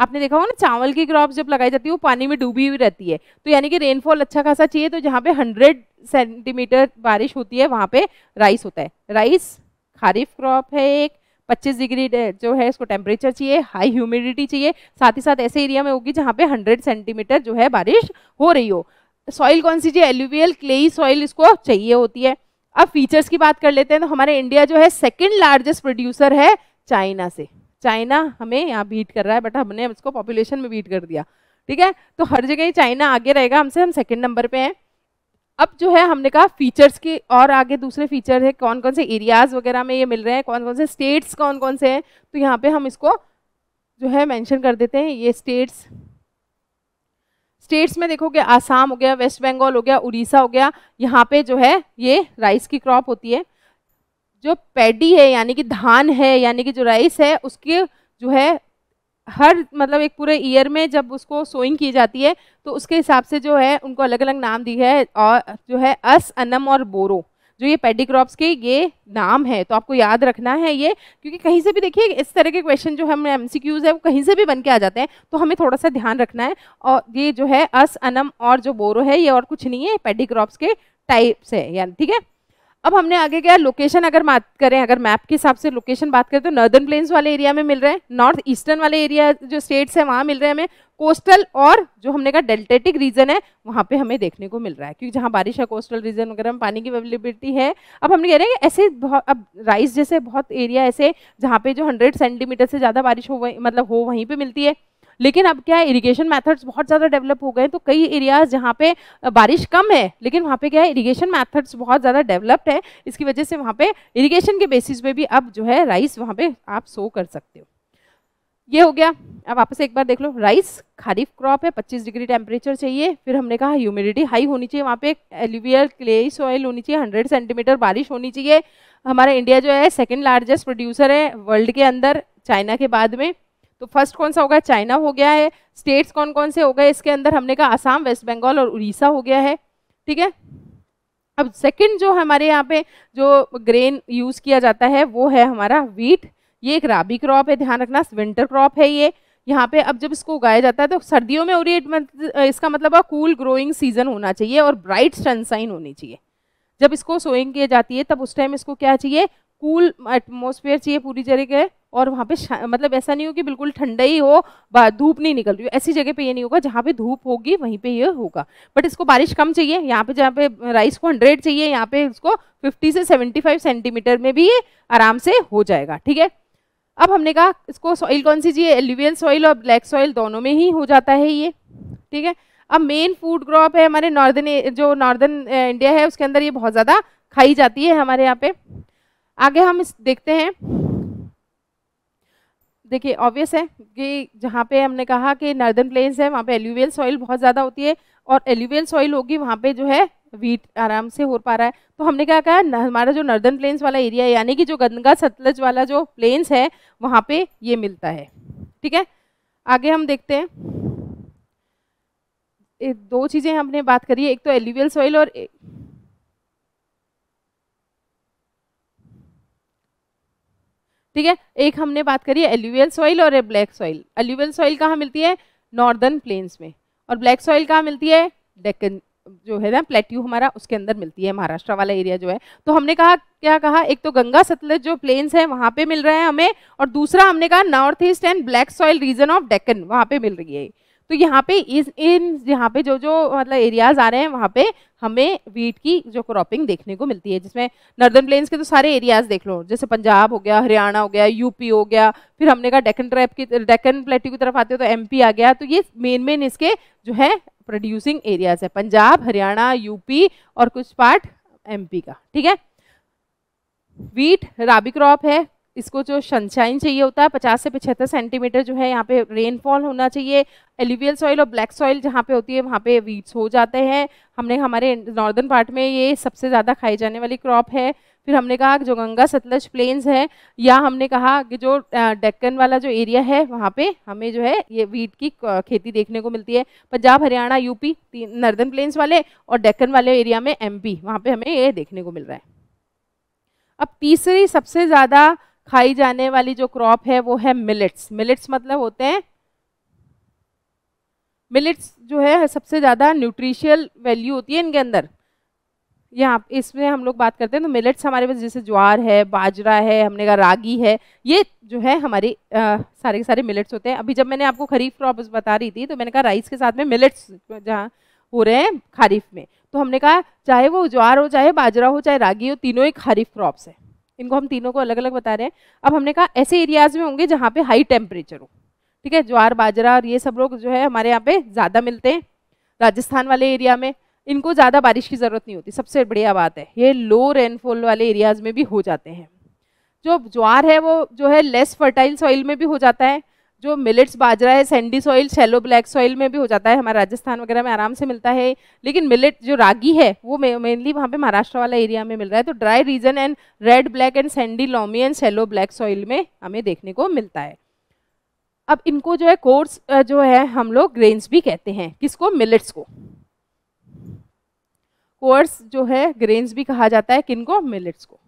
A: आपने देखा होगा ना चावल की क्रॉप जब लगाई जाती है वो पानी में डूबी हुई रहती है तो यानी कि रेनफॉल अच्छा खासा चाहिए तो जहाँ पे हंड्रेड सेंटीमीटर बारिश होती है वहाँ पे राइस होता है राइस ख़ारिफ क्रॉप है एक पच्चीस डिग्री जो है इसको टेम्परेचर चाहिए हाई ह्यूमिडिटी चाहिए साथ ही साथ ऐसे एरिया में होगी जहाँ पे हंड्रेड सेंटीमीटर जो है बारिश हो रही हो सॉइल कौन सी चाहिए एल्यूवियल क्लेई सॉइल इसको चाहिए होती है अब फीचर्स की बात कर लेते हैं तो हमारे इंडिया जो है सेकेंड लार्जेस्ट प्रोड्यूसर है चाइना से चाइना हमें यहाँ बीट कर रहा है बट हमने उसको पॉपुलेशन में बीट कर दिया ठीक है तो हर जगह ही चाइना आगे रहेगा हमसे हम सेकेंड नंबर पे हैं अब जो है हमने कहा फीचर्स के और आगे दूसरे फीचर है कौन कौन से एरियाज वगैरह में ये मिल रहे हैं कौन कौन से स्टेट्स कौन कौन से हैं तो यहाँ पे हम इसको जो है मेंशन कर देते हैं ये स्टेट्स स्टेट्स में देखोगे आसाम हो गया वेस्ट बंगाल हो गया उड़ीसा हो गया यहाँ पे जो है ये राइस की क्रॉप होती है जो पैडी है यानी कि धान है यानी कि जो राइस है उसके जो है हर मतलब एक पूरे ईयर में जब उसको सोइंग की जाती है तो उसके हिसाब से जो है उनको अलग अलग नाम दिया है और जो है अस अनम और बोरो जो ये पेडी क्रॉप्स के ये नाम है तो आपको याद रखना है ये क्योंकि कहीं से भी देखिए इस तरह के क्वेश्चन जो हम एम सी है वो कहीं से भी बन के आ जाते हैं तो हमें थोड़ा सा ध्यान रखना है और ये जो है अस अनम और जो बोरो है ये और कुछ नहीं है पेडी क्रॉप्स के टाइप्स है यानी ठीक है अब हमने आगे क्या लोकेशन अगर बात करें अगर मैप के हिसाब से लोकेशन बात करें तो नॉर्दर्न प्लेन्स वाले एरिया में मिल रहे हैं नॉर्थ ईस्टर्न वाले एरिया जो स्टेट्स हैं वहाँ मिल रहे हैं हमें कोस्टल और जो हमने कहा डेल्टेटिक रीजन है वहाँ पे हमें देखने को मिल रहा है क्योंकि जहाँ बारिश है कोस्टल रीजन वगैरह में पानी की अवेलेबिलिटी है अब हम कह रहे हैं ऐसे अब राइस जैसे बहुत एरिया ऐसे जहाँ पे जो हंड्रेड सेंटीमीटर से ज़्यादा बारिश हो मतलब हो वहीं पर मिलती है लेकिन अब क्या है इरीगेशन मैथड्स बहुत ज़्यादा डेवलप हो गए तो कई एरियाज जहाँ पे बारिश कम है लेकिन वहाँ पे क्या है इरीगेशन मैथड्स बहुत ज़्यादा डेवलप्ड है इसकी वजह से वहाँ पे इरीगेशन के बेसिस पे भी अब जो है राइस वहाँ पे आप सो कर सकते हो ये हो गया अब वापस एक बार देख लो राइस खारीफ क्रॉप है पच्चीस डिग्री टेम्परेचर चाहिए फिर हमने कहा ह्यूमिडिटी हाई होनी चाहिए वहाँ पे एलिवियर क्ले सॉइल होनी चाहिए हंड्रेड सेंटीमीटर बारिश होनी चाहिए हमारा इंडिया जो है सेकेंड लार्जेस्ट प्रोड्यूसर है वर्ल्ड के अंदर चाइना के बाद में तो फर्स्ट कौन सा होगा चाइना हो गया है स्टेट्स कौन कौन से हो गए इसके अंदर हमने कहा आसाम वेस्ट बंगाल और उड़ीसा हो गया है ठीक है अब सेकंड जो हमारे यहाँ पे जो ग्रेन यूज़ किया जाता है वो है हमारा वीट ये एक राबी क्रॉप है ध्यान रखना विंटर क्रॉप है ये यहाँ पे अब जब इसको उगाया जाता है तो सर्दियों में और इसका मतलब कूल ग्रोइंग सीजन होना चाहिए और ब्राइट सनसाइन होनी चाहिए जब इसको सोइंग किया जाती है तब उस टाइम इसको क्या चाहिए कूल एटमोसफेयर चाहिए पूरी जगह और वहाँ पे मतलब ऐसा नहीं हो कि बिल्कुल ठंडा ही हो धूप नहीं निकल रही हो ऐसी जगह पे ये नहीं होगा जहाँ पे धूप होगी वहीं पे ये होगा बट इसको बारिश कम चाहिए यहाँ पे जहाँ पे राइस को हंड्रेड चाहिए यहाँ पे इसको फिफ्टी से सेवेंटी फाइव सेंटीमीटर में भी ये आराम से हो जाएगा ठीक है अब हमने कहा इसको सॉइल कौन सी चाहिए एल्यूवियल सॉइल और ब्लैक सॉइल दोनों में ही हो जाता है ये ठीक है अब मेन फूड क्रॉप है हमारे नॉर्दर्न जो नॉर्दर्न इंडिया है उसके अंदर ये बहुत ज़्यादा खाई जाती है हमारे यहाँ पे आगे हम देखते हैं देखिए ऑब्वियस है कि जहाँ पे हमने कहा कि नर्दर्न प्लेन्स है वहाँ पे एल्यूवियल सॉइल बहुत ज़्यादा होती है और एल्यूवियल सॉइल होगी वहाँ पे जो है वीट आराम से हो पा रहा है तो हमने क्या कहा हमारा जो नर्दर्न प्लेन्स वाला एरिया है यानी कि जो गंगा सतलज वाला जो प्लेन्स है वहाँ पे ये मिलता है ठीक है आगे हम देखते हैं दो चीज़ें हमने बात करी है एक तो एल्यूवियल सॉइल और ठीक है एक हमने बात करी है एल्यूवियल सॉइल और ब्लैक सॉइल एल्यूवियल सॉइल कहाँ मिलती है नॉर्दर्न प्लेन्स में और ब्लैक सॉइल कहाँ मिलती है डेक्कन जो है ना प्लेट्यू हमारा उसके अंदर मिलती है महाराष्ट्र वाला एरिया जो है तो हमने कहा क्या कहा एक तो गंगा सतलज जो प्लेन्स है वहाँ पे मिल रहा है हमें और दूसरा हमने कहा north east and black soil region of Deccan वहाँ पे मिल रही है तो यहाँ पे इस इन यहाँ पे जो जो मतलब एरियाज आ रहे हैं वहाँ पे हमें वीट की जो क्रॉपिंग देखने को मिलती है जिसमें नॉर्दर्न प्लेन्स के तो सारे एरियाज देख लो जैसे पंजाब हो गया हरियाणा हो गया यूपी हो गया फिर हमने कहा डेकन ट्रैप की डेकन प्लेट्यू की तरफ आते हो तो एम आ गया तो ये मेन मेन इसके जो है प्रोड्यूसिंग एरियाज है पंजाब हरियाणा यूपी और कुछ पार्ट एम का ठीक है वीट राबी क्रॉप है इसको जो सनशाइन चाहिए होता है पचास से पचहत्तर सेंटीमीटर जो है यहाँ पे रेनफॉल होना चाहिए एलिवियल सॉइल और ब्लैक सॉइल जहाँ पे होती है वहाँ पे वीड्स हो जाते हैं हमने हमारे नॉर्दर्न पार्ट में ये सबसे ज़्यादा खाई जाने वाली क्रॉप है फिर हमने कहा जो गंगा सतलज प्लेन्स है या हमने कहा कि जो डेक्कन वाला जो एरिया है वहाँ पे हमें जो है ये वीट की खेती देखने को मिलती है Punjab Haryana UP northern plains वाले और डेक्कन वाले एरिया में एमपी वहाँ पे हमें ये देखने को मिल रहा है अब तीसरी सबसे ज़्यादा खाई जाने वाली जो क्रॉप है वो है मिलेट्स मिलेट्स मतलब होते हैं मिलेट्स जो है सबसे ज़्यादा न्यूट्रिशियल वैल्यू होती है इनके अंदर यहाँ इसमें हम लोग बात करते हैं तो मिलेट्स हमारे पास जैसे ज्वार है बाजरा है हमने कहा रागी है ये जो है हमारे आ, सारे के सारे मिलेट्स होते हैं अभी जब मैंने आपको खरीफ क्रॉप बता रही थी तो मैंने कहा राइस के साथ में मिलेट्स जहाँ हो रहे हैं खरीफ में तो हमने कहा चाहे वो ज्वार हो चाहे बाजरा हो चाहे रागी हो तीनों ही खरीफ क्रॉप्स हैं इनको हम तीनों को अलग अलग बता रहे हैं अब हमने कहा ऐसे एरियाज में होंगे जहाँ पे हाई टेम्परेचर हो ठीक है ज्वार बाजरा और ये सब लोग जो है हमारे यहाँ पे ज़्यादा मिलते हैं राजस्थान वाले एरिया में इनको ज़्यादा बारिश की ज़रूरत नहीं होती सबसे बढ़िया बात है ये लो रेनफॉल वाले एरियाज़ में भी हो जाते हैं जो ज्वार है वो जो है लेस फर्टाइल सॉइल में भी हो जाता है जो मिलेट्स बाजरा है sandy soil shallow black soil में भी हो जाता है हमारे राजस्थान वगैरह में आराम से मिलता है लेकिन मिलेट जो रागी है वो मेनली वहाँ पे महाराष्ट्र वाला एरिया में मिल रहा है तो dry region and red black and sandy loamy and shallow black soil में हमें देखने को मिलता है अब इनको जो है कोर्स जो है हम लोग ग्रेन्स भी कहते हैं किसको मिलेट्स को कोर्स जो है ग्रेन्स भी कहा जाता है किनको मिलेट्स को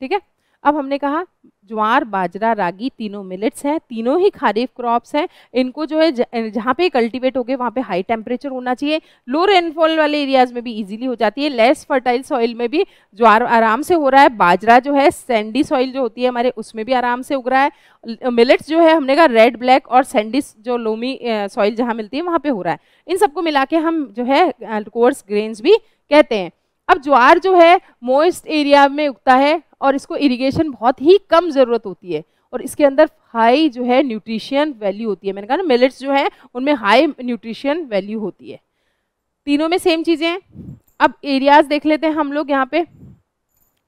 A: ठीक है अब हमने कहा ज्वार बाजरा रागी तीनों मिलेट्स हैं तीनों ही खारीफ क्रॉप्स हैं इनको जो है जहाँ पे कल्टीवेट हो गए वहाँ पे हाई टेम्परेचर होना चाहिए लो रेनफॉल वाले एरियाज में भी इजीली हो जाती है लेस फर्टाइल सॉइल में भी ज्वार आराम से हो रहा है बाजरा जो है सैंडी सॉइल जो होती है हमारे उसमें भी आराम से उग रहा है मिलेट्स जो है हमने कहा रेड ब्लैक और सैंडी जो लोमी सॉइल जहाँ मिलती है वहाँ पर हो रहा है इन सबको मिला के हम जो है कोर्स ग्रेन्स भी कहते हैं अब ज्वार जो है मोस्ट एरिया में उगता है और इसको इरिगेशन बहुत ही कम ज़रूरत होती है और इसके अंदर हाई जो है न्यूट्रिशियन वैल्यू होती है मैंने कहा ना मिलेट्स जो है उनमें हाई न्यूट्रिशन वैल्यू होती है तीनों में सेम चीज़ें हैं अब एरियाज़ देख लेते हैं हम लोग यहाँ पे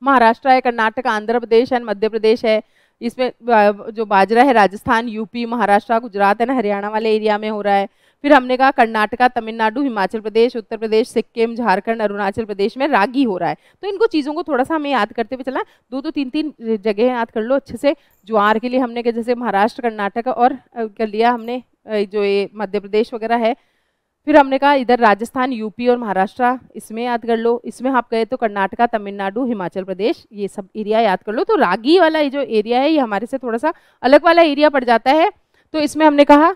A: महाराष्ट्र है कर्नाटक आंध्र प्रदेश है मध्य प्रदेश है इसमें जो बाजरा है राजस्थान यूपी महाराष्ट्र गुजरात एंड हरियाणा वाले एरिया में हो रहा है फिर हमने कहा कर्नाटका तमिलनाडु हिमाचल प्रदेश उत्तर प्रदेश सिक्किम झारखंड अरुणाचल प्रदेश में रागी हो रहा है तो इनको चीज़ों को थोड़ा सा हमें याद करते हुए चलना दो दो तो तीन तीन जगह याद कर लो अच्छे से ज्वार के लिए हमने जैसे महाराष्ट्र कर्नाटक और कर लिया हमने जो ये मध्य प्रदेश वगैरह है फिर हमने कहा इधर राजस्थान यूपी और महाराष्ट्र इसमें याद कर लो इसमें आप गए तो कर्नाटका तमिलनाडु हिमाचल प्रदेश ये सब एरिया याद कर लो तो रागी वाला ये जो एरिया है ये हमारे से थोड़ा सा अलग वाला एरिया पड़ जाता है तो इसमें हमने कहा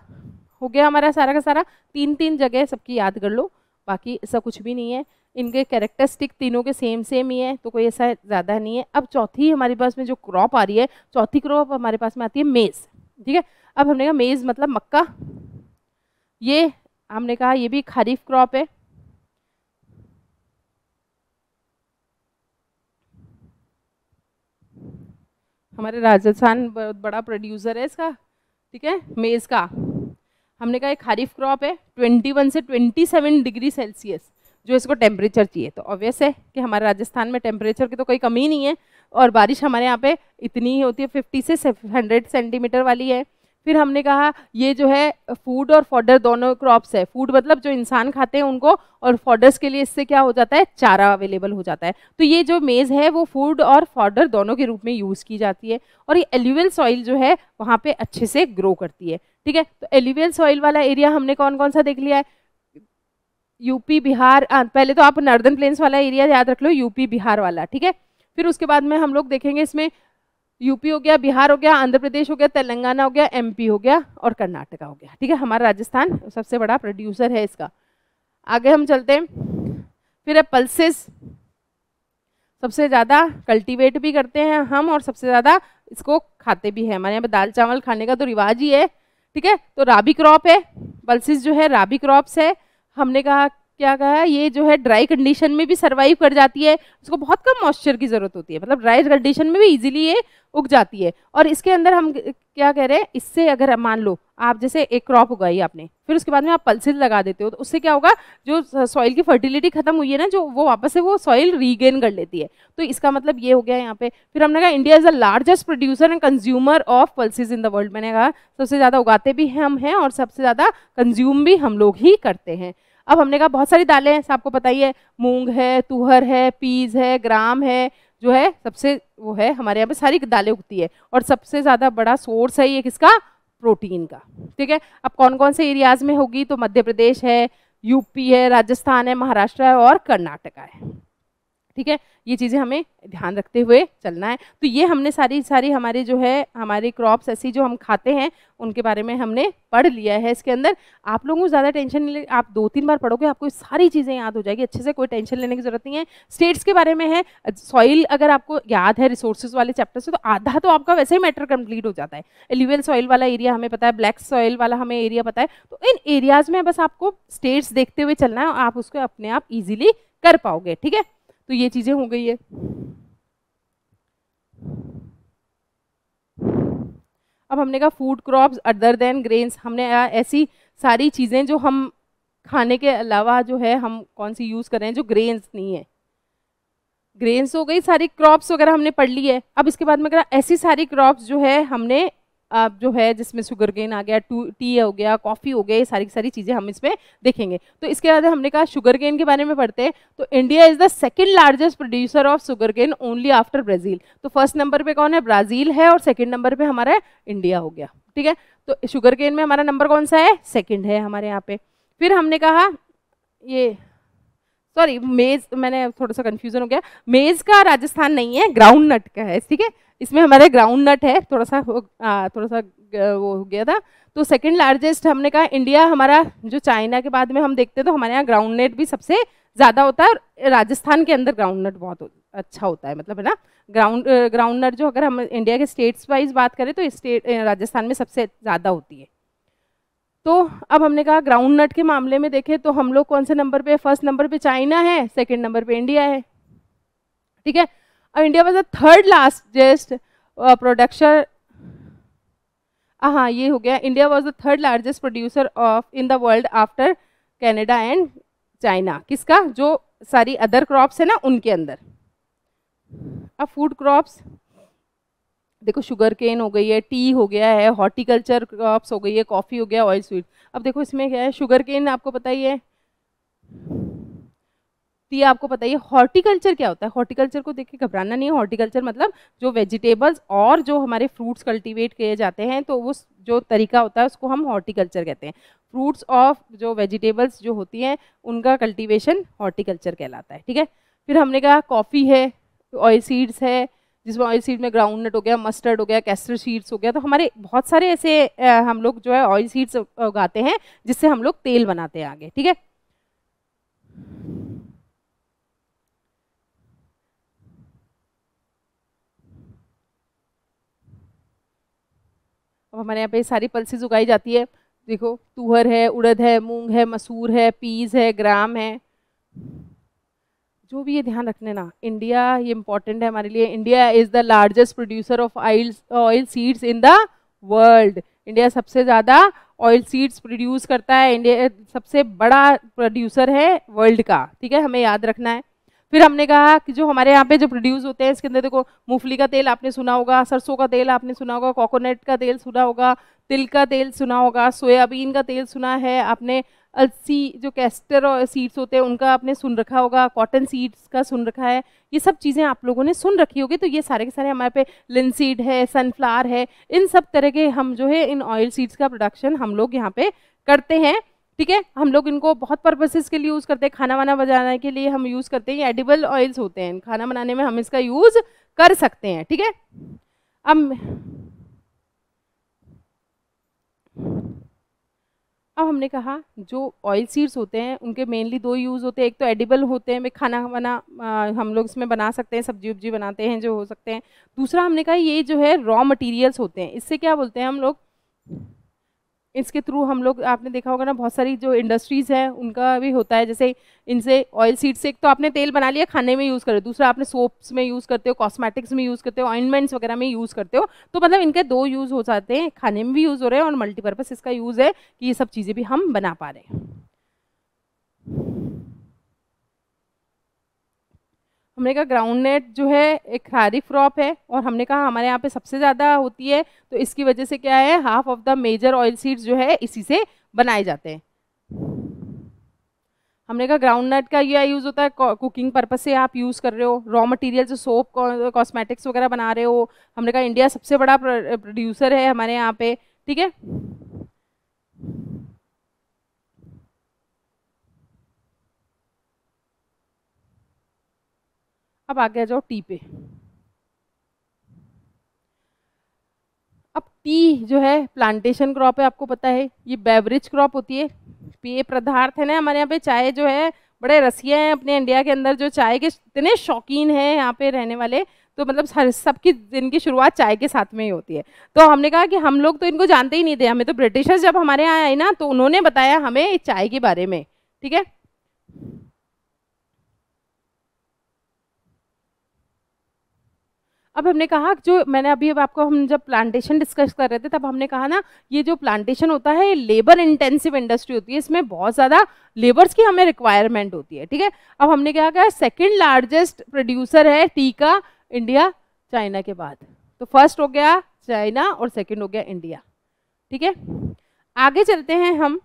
A: हो गया हमारा सारा का सारा तीन तीन जगह सबकी याद कर लो बाकी ऐसा कुछ भी नहीं है इनके कैरेक्टरिस्टिक तीनों के सेम सेम ही है तो कोई ऐसा ज़्यादा नहीं है अब चौथी हमारे पास में जो क्रॉप आ रही है चौथी क्रॉप हमारे पास में आती है मेज़ ठीक है अब हमने कहा मेज़ मतलब मक्का ये हमने कहा ये भी खरीफ क्रॉप है हमारे राजस्थान बहुत बड़ा प्रोड्यूसर है इसका ठीक है मेज़ का हमने कहा ये खरीफ क्रॉप है 21 से 27 डिग्री सेल्सियस जो इसको टेम्परेचर चाहिए तो ऑब्वियस है कि हमारे राजस्थान में टेम्परेचर की तो कोई कमी नहीं है और बारिश हमारे यहाँ पे इतनी ही होती है 50 से 100 सेंटीमीटर वाली है फिर हमने कहा ये जो है फूड और फॉडर दोनों क्रॉप्स है फूड मतलब जो इंसान खाते हैं उनको और फॉडर्स के लिए इससे क्या हो जाता है चारा अवेलेबल हो जाता है तो ये जो मेज़ है वो फूड और फॉडर दोनों के रूप में यूज़ की जाती है और ये एल्यूवल सॉइल जो है वहाँ पे अच्छे से ग्रो करती है ठीक है तो एल्यूवल सॉइल वाला एरिया हमने कौन कौन सा देख लिया है यूपी बिहार आ, पहले तो आप नर्दर्न प्लेन्स वाला एरिया याद रख लो यूपी बिहार वाला ठीक है फिर उसके बाद में हम लोग देखेंगे इसमें यूपी हो गया बिहार हो गया आंध्र प्रदेश हो गया तेलंगाना हो गया एमपी हो गया और कर्नाटका हो गया ठीक है हमारा राजस्थान सबसे बड़ा प्रोड्यूसर है इसका आगे हम चलते हैं फिर है पल्सेस सबसे ज़्यादा कल्टीवेट भी करते हैं हम और सबसे ज़्यादा इसको खाते भी हैं हमारे यहाँ पर दाल चावल खाने का तो रिवाज ही है ठीक है तो राबी क्रॉप है पल्सिस जो है राबी क्रॉप्स है हमने कहा क्या कहा ये जो है ड्राई कंडीशन में भी सर्वाइव कर जाती है उसको बहुत कम मॉइस्चर की ज़रूरत होती है मतलब ड्राई कंडीशन में भी इजीली ये उग जाती है और इसके अंदर हम क्या कह रहे हैं इससे अगर मान लो आप जैसे एक क्रॉप उगाई आपने फिर उसके बाद में आप पल्सिस लगा देते हो तो उससे क्या होगा जो सॉइल की फर्टिलिटी खत्म हुई है ना जो वो वापस से वो सॉइल रीगेन कर लेती है तो इसका मतलब ये हो गया यहाँ पे फिर हमने कहा India is the largest producer and consumer of pulses in the world मैंने कहा सबसे ज़्यादा उगाते भी हम हैं और सबसे ज़्यादा कंज्यूम भी हम लोग ही करते हैं अब हमने कहा बहुत सारी दालें हैं आपको पता ही है मूंग है तुहर है पीज है ग्राम है जो है सबसे वो है हमारे यहाँ पे सारी दालें उगती है और सबसे ज़्यादा बड़ा सोर्स है ये किसका प्रोटीन का ठीक है अब कौन कौन से एरियाज़ में होगी तो मध्य प्रदेश है यूपी है राजस्थान है महाराष्ट्र है और कर्नाटका है ठीक है ये चीज़ें हमें ध्यान रखते हुए चलना है तो ये हमने सारी सारी हमारे जो है हमारे क्रॉप्स ऐसी जो हम खाते हैं उनके बारे में हमने पढ़ लिया है इसके अंदर आप लोगों को ज़्यादा टेंशन नहीं ले आप दो तीन बार पढ़ोगे आपको सारी चीज़ें याद हो जाएगी अच्छे से कोई टेंशन लेने की ज़रूरत नहीं है स्टेट्स के बारे में है सॉइल अगर आपको याद है रिसोर्सेज वाले चैप्टर से तो आधा तो आपका वैसे ही मैटर कंप्लीट हो जाता है एलिवेल सॉइल वाला एरिया हमें पता है ब्लैक सॉइल वाला हमें एरिया पता है तो इन एरियाज़ में बस आपको स्टेट्स देखते हुए चलना है आप उसको अपने आप ईजिली कर पाओगे ठीक है तो ये चीज़ें हो गई है अब हमने कहा food crops other than grains हमने ऐसी सारी चीज़ें जो हम खाने के अलावा जो है हम कौन सी यूज़ कर रहे हैं जो ग्रेन्स नहीं है ग्रेन्स हो गई सारी क्रॉप्स वगैरह हमने पढ़ ली है अब इसके बाद में करा ऐसी सारी क्रॉप्स जो है हमने जो है जिसमें शुगर गेन आ गया टू टी हो गया कॉफ़ी हो गया ये सारी सारी चीज़ें हम इसमें देखेंगे तो इसके बाद हमने कहा शुगर गेन के बारे में पढ़ते हैं तो India is the second largest producer of sugar cane only after Brazil तो फर्स्ट नंबर पर कौन है ब्राज़ील है और सेकेंड नंबर पर हमारा इंडिया हो गया ठीक है तो शुगर गेन में हमारा नंबर कौन सा है सेकेंड है हमारे यहाँ पे फिर हमने कहा ये सॉरी मेज मैंने थोड़ा सा कन्फ्यूजन हो गया मेज का राजस्थान नहीं है ग्राउंड नट का है ठीक है इसमें हमारे ग्राउंड नट है थोड़ा सा आ, थोड़ा सा वो हो गया था तो सेकंड लार्जेस्ट हमने कहा इंडिया हमारा जो चाइना के बाद में हम देखते हैं तो हमारे यहाँ ग्राउंड नट भी सबसे ज़्यादा होता है राजस्थान के अंदर ग्राउंड नट बहुत अच्छा होता है मतलब है ना ग्राउंड ग्राउंड नट जो अगर हम इंडिया के स्टेट्स वाइज बात करें तो स्टेट राजस्थान में सबसे ज़्यादा होती है तो अब हमने कहा ग्राउंड नट के मामले में देखें तो हम लोग कौन से नंबर पे फर्स्ट नंबर पे चाइना है सेकंड नंबर पे इंडिया है ठीक है अब India was a third largest production हाँ ये हो गया India was the third largest producer of in the world after Canada and China किसका जो सारी अदर क्रॉप्स है ना उनके अंदर अब फूड क्रॉप्स देखो शुगर केन हो गई है टी हो गया है हॉर्टिकल्चर क्रॉप्स हो गई है कॉफ़ी हो गया ऑयल स्वीट अब देखो इसमें क्या है शुगर केन आपको पता ही है टी आपको पता ही है हॉर्टिकल्चर क्या होता है हॉर्टिकल्चर को देख के घबराना नहीं है हॉर्टिकल्चर मतलब जो वेजिटेबल्स और जो हमारे फ्रूट्स कल्टिवेट किए जाते हैं तो उस जो तरीका होता है उसको हम हॉर्टिकल्चर कहते हैं फ्रूट्स ऑफ जो वेजिटेबल्स जो होती हैं उनका कल्टिवेशन हॉर्टिकल्चर कहलाता है ठीक है फिर हमने कहा कॉफ़ी है ऑयल सीड्स है जिसमें ऑयल सीड में ग्राउंडनट हो गया मस्टर्ड हो गया कैस्टर सीड्स हो गया तो हमारे बहुत सारे ऐसे हम लोग जो है ऑयल सीड्स उगाते हैं जिससे हम लोग तेल बनाते हैं आगे ठीक है अब हमारे यहाँ पे सारी पल्सिस उगाई जाती है देखो तुहर है उड़द है मूंग है मसूर है पीज है ग्राम है जो भी ये ध्यान रखने ना इंडिया ये इंपॉर्टेंट है हमारे लिए India is the largest producer of oil oil seeds in the world India सबसे ज़्यादा ऑयल सीड्स प्रोड्यूस करता है इंडिया सबसे बड़ा प्रोड्यूसर है वर्ल्ड का ठीक है हमें याद रखना है फिर हमने कहा कि जो हमारे यहाँ पे जो प्रोड्यूस होते हैं इसके अंदर देखो मूंगफली का तेल आपने सुना होगा सरसों का तेल आपने सुना होगा कोकोनट का तेल सुना होगा तिल का तेल सुना होगा सोयाबीन का तेल सुना है आपने अलसी जो कैस्टर और सीड्स होते हैं उनका आपने सुन रखा होगा कॉटन सीड्स का सुन रखा है ये सब चीज़ें आप लोगों ने सुन रखी होगी तो ये सारे के सारे हमारे पे लिनसीड है सनफ्लावर है इन सब तरह के हम जो है इन ऑयल सीड्स का प्रोडक्शन हम लोग यहाँ पे करते हैं ठीक है हम लोग इनको बहुत पर्पसेस के लिए यूज़ करते हैं खाना वाना बजाने के लिए हम यूज़ करते हैं ये एडिबल ऑयल्स होते हैं खाना बनाने में हम इसका यूज़ कर सकते हैं ठीक है अब अब हमने कहा जो ऑयल सीड्स होते हैं उनके मेनली दो यूज़ होते हैं एक तो एडिबल होते हैं खाना बना हम लोग इसमें बना सकते हैं सब्जी उब्जी बनाते हैं जो हो सकते हैं दूसरा हमने कहा ये जो है रॉ मटेरियल्स होते हैं इससे क्या बोलते हैं हम लोग इसके थ्रू हम लोग आपने देखा होगा ना बहुत सारी जो इंडस्ट्रीज़ हैं उनका भी होता है जैसे इनसे ऑयल सीड से एक तो आपने तेल बना लिया खाने में यूज़ करें दूसरा आपने सोप्स में यूज़ करते हो कॉस्मेटिक्स में यूज़ करते हो ऑइनमेंट्स वगैरह में यूज़ करते हो तो मतलब इनके दो यूज़ हो जाते हैं खाने में भी यूज़ हो रहे हैं और मल्टीपर्पज़ इसका यूज़ है कि ये सब चीज़ें भी हम बना पा रहे हैं हमने कहा ग्राउंड नेट जो है एक खारी क्रॉप है और हमने कहा हमारे यहाँ पे सबसे ज़्यादा होती है तो इसकी वजह से क्या है half of the major oil seeds जो है इसी से बनाए जाते हैं हमने कहा ग्राउंड नट का यह यूज़ होता है कुकिंग पर्पज से आप यूज़ कर रहे हो रॉ मटेरियल जो सोप कॉस्मेटिक्स वगैरह बना रहे हो हमने कहा इंडिया सबसे बड़ा प्रोड्यूसर है हमारे यहाँ पे ठीक है अब आगे आ जाओ टी पे अब टी जो है प्लांटेशन क्रॉप है आपको पता है ये बेवरेज क्रॉप होती है पेय पदार्थ है ना हमारे यहाँ पे चाय जो है बड़े रसिया हैं अपने इंडिया के अंदर जो चाय के इतने शौकीन हैं यहाँ पे रहने वाले तो मतलब हर सबकी दिन की शुरुआत चाय के साथ में ही होती है तो हमने कहा कि हम लोग तो इनको जानते ही नहीं थे हमें तो ब्रिटिशर्स जब हमारे यहाँ आए ना तो उन्होंने बताया हमें चाय के बारे में ठीक है अब हमने कहा जो मैंने अभी अब आपको हम जब प्लांटेशन डिस्कस कर रहे थे तब हमने कहा ना ये जो प्लांटेशन होता है ये लेबर इंटेंसिव इंडस्ट्री होती है इसमें बहुत ज़्यादा लेबर्स की हमें रिक्वायरमेंट होती है ठीक है अब हमने क्या कहा सेकेंड लार्जेस्ट प्रोड्यूसर है टी का इंडिया चाइना के बाद तो फर्स्ट हो गया चाइना और सेकेंड हो गया इंडिया ठीक है आगे चलते हैं हम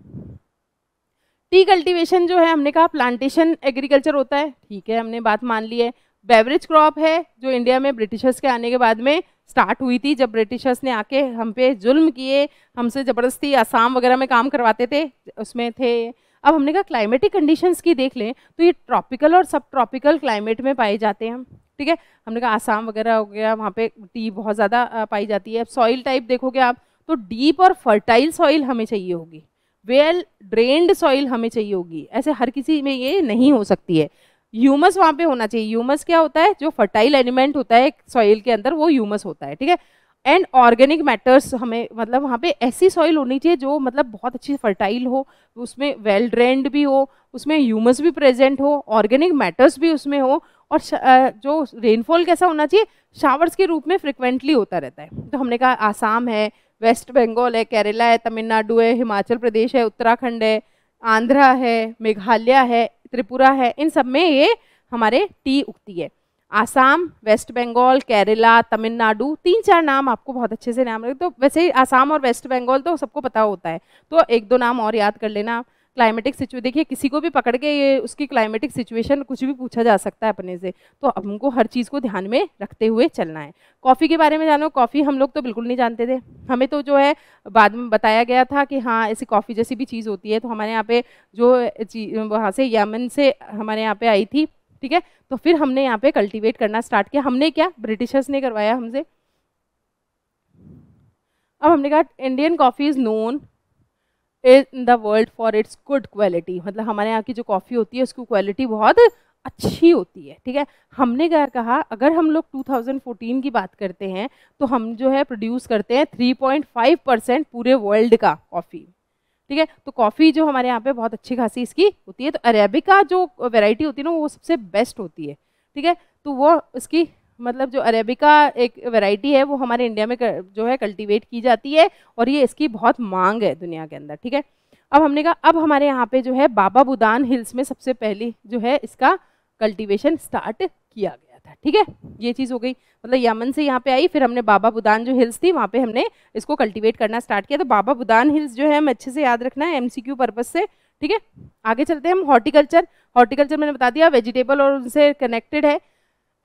A: टी कल्टीवेशन जो है हमने कहा प्लांटेशन एग्रीकल्चर होता है ठीक है हमने बात मान ली है बेवरेज क्रॉप है जो इंडिया में ब्रिटिशर्स के आने के बाद में स्टार्ट हुई थी जब ब्रिटिशर्स ने आके हम पे जुल्म किए हमसे ज़बरदस्ती आसाम वगैरह में काम करवाते थे उसमें थे अब हमने कहा क्लाइमेटिक कंडीशंस की देख लें तो ये ट्रॉपिकल और सब ट्रॉपिकल क्लाइमेट में पाए जाते हैं हम ठीक है हमने कहा आसाम वगैरह हो गया वहाँ पे टी बहुत ज़्यादा पाई जाती है अब सॉइल टाइप देखोगे आप तो डीप और फर्टाइल सॉइल हमें चाहिए होगी वेल ड्रेन्ड सॉइल हमें चाहिए होगी ऐसे हर किसी में ये नहीं हो सकती है ह्यूमस वहाँ पे होना चाहिए ह्यूमस क्या होता है जो फर्टाइल एलिमेंट होता है सॉइल के अंदर वो ह्यूमस होता है ठीक है एंड ऑर्गेनिक मैटर्स हमें मतलब वहाँ पे ऐसी सॉइल होनी चाहिए जो मतलब बहुत अच्छी फर्टाइल हो उसमें वेल ड्रेंड भी हो उसमें ह्यूमस भी प्रेजेंट हो ऑर्गेनिक मैटर्स भी उसमें हो और जो रेनफॉल कैसा होना चाहिए शावर्स के रूप में फ्रिक्वेंटली होता रहता है तो हमने कहा आसाम है वेस्ट बंगाल है केरला है तमिलनाडु है हिमाचल प्रदेश है उत्तराखंड है आंध्रा है मेघालय है त्रिपुरा है इन सब में ये हमारे टी उगती है आसाम वेस्ट बंगाल केरला तमिलनाडु तीन चार नाम आपको बहुत अच्छे से नाम लगे तो वैसे ही आसाम और वेस्ट बंगाल तो सबको पता होता है तो एक दो नाम और याद कर लेना आप क्लाइमेटिक सिचुए देखिए किसी को भी पकड़ के ये उसकी क्लाइमेटिक सिचुएशन कुछ भी पूछा जा सकता है अपने से तो हमको हर चीज़ को ध्यान में रखते हुए चलना है कॉफ़ी के बारे में जानो कॉफ़ी हम लोग तो बिल्कुल नहीं जानते थे हमें तो जो है बाद में बताया गया था कि हाँ ऐसी कॉफ़ी जैसी भी चीज़ होती है तो हमारे यहाँ पे जो वहाँ से यमन से हमारे यहाँ पर आई थी ठीक है तो फिर हमने यहाँ पर कल्टिवेट करना स्टार्ट किया हमने क्या ब्रिटिशर्स ने करवाया हमसे अब हमने कहा Indian coffee is known in the world for its good quality मतलब हमारे यहाँ की जो कॉफ़ी होती है उसकी क्वालिटी बहुत अच्छी होती है ठीक है हमने क्या कहा अगर हम लोग 2014 की बात करते हैं तो हम जो है प्रोड्यूस करते हैं 3.5 परसेंट पूरे वर्ल्ड का कॉफ़ी ठीक है तो कॉफ़ी जो हमारे यहाँ पे बहुत अच्छी खासी इसकी होती है तो अरेबिका जो वेराइटी होती है ना वो सबसे बेस्ट होती है ठीक है तो वो उसकी मतलब जो अरेबिका एक वैरायटी है वो हमारे इंडिया में कर, जो है कल्टीवेट की जाती है और ये इसकी बहुत मांग है दुनिया के अंदर ठीक है अब हमने कहा अब हमारे यहाँ पे जो है बाबा बुदान हिल्स में सबसे पहले जो है इसका कल्टीवेशन स्टार्ट किया गया था ठीक है ये चीज़ हो गई मतलब यमन से यहाँ पे आई फिर हमने बाबा बुदान जो हिल्स थी वहाँ पर हमने इसको कल्टिवेट करना स्टार्ट किया तो बाबा बुदान हिल्स जो है हमें अच्छे से याद रखना है एम सी से ठीक है आगे चलते हैं हम हॉर्टिकल्चर हॉर्टिकल्चर मैंने बता दिया वेजिटेबल और उनसे कनेक्टेड है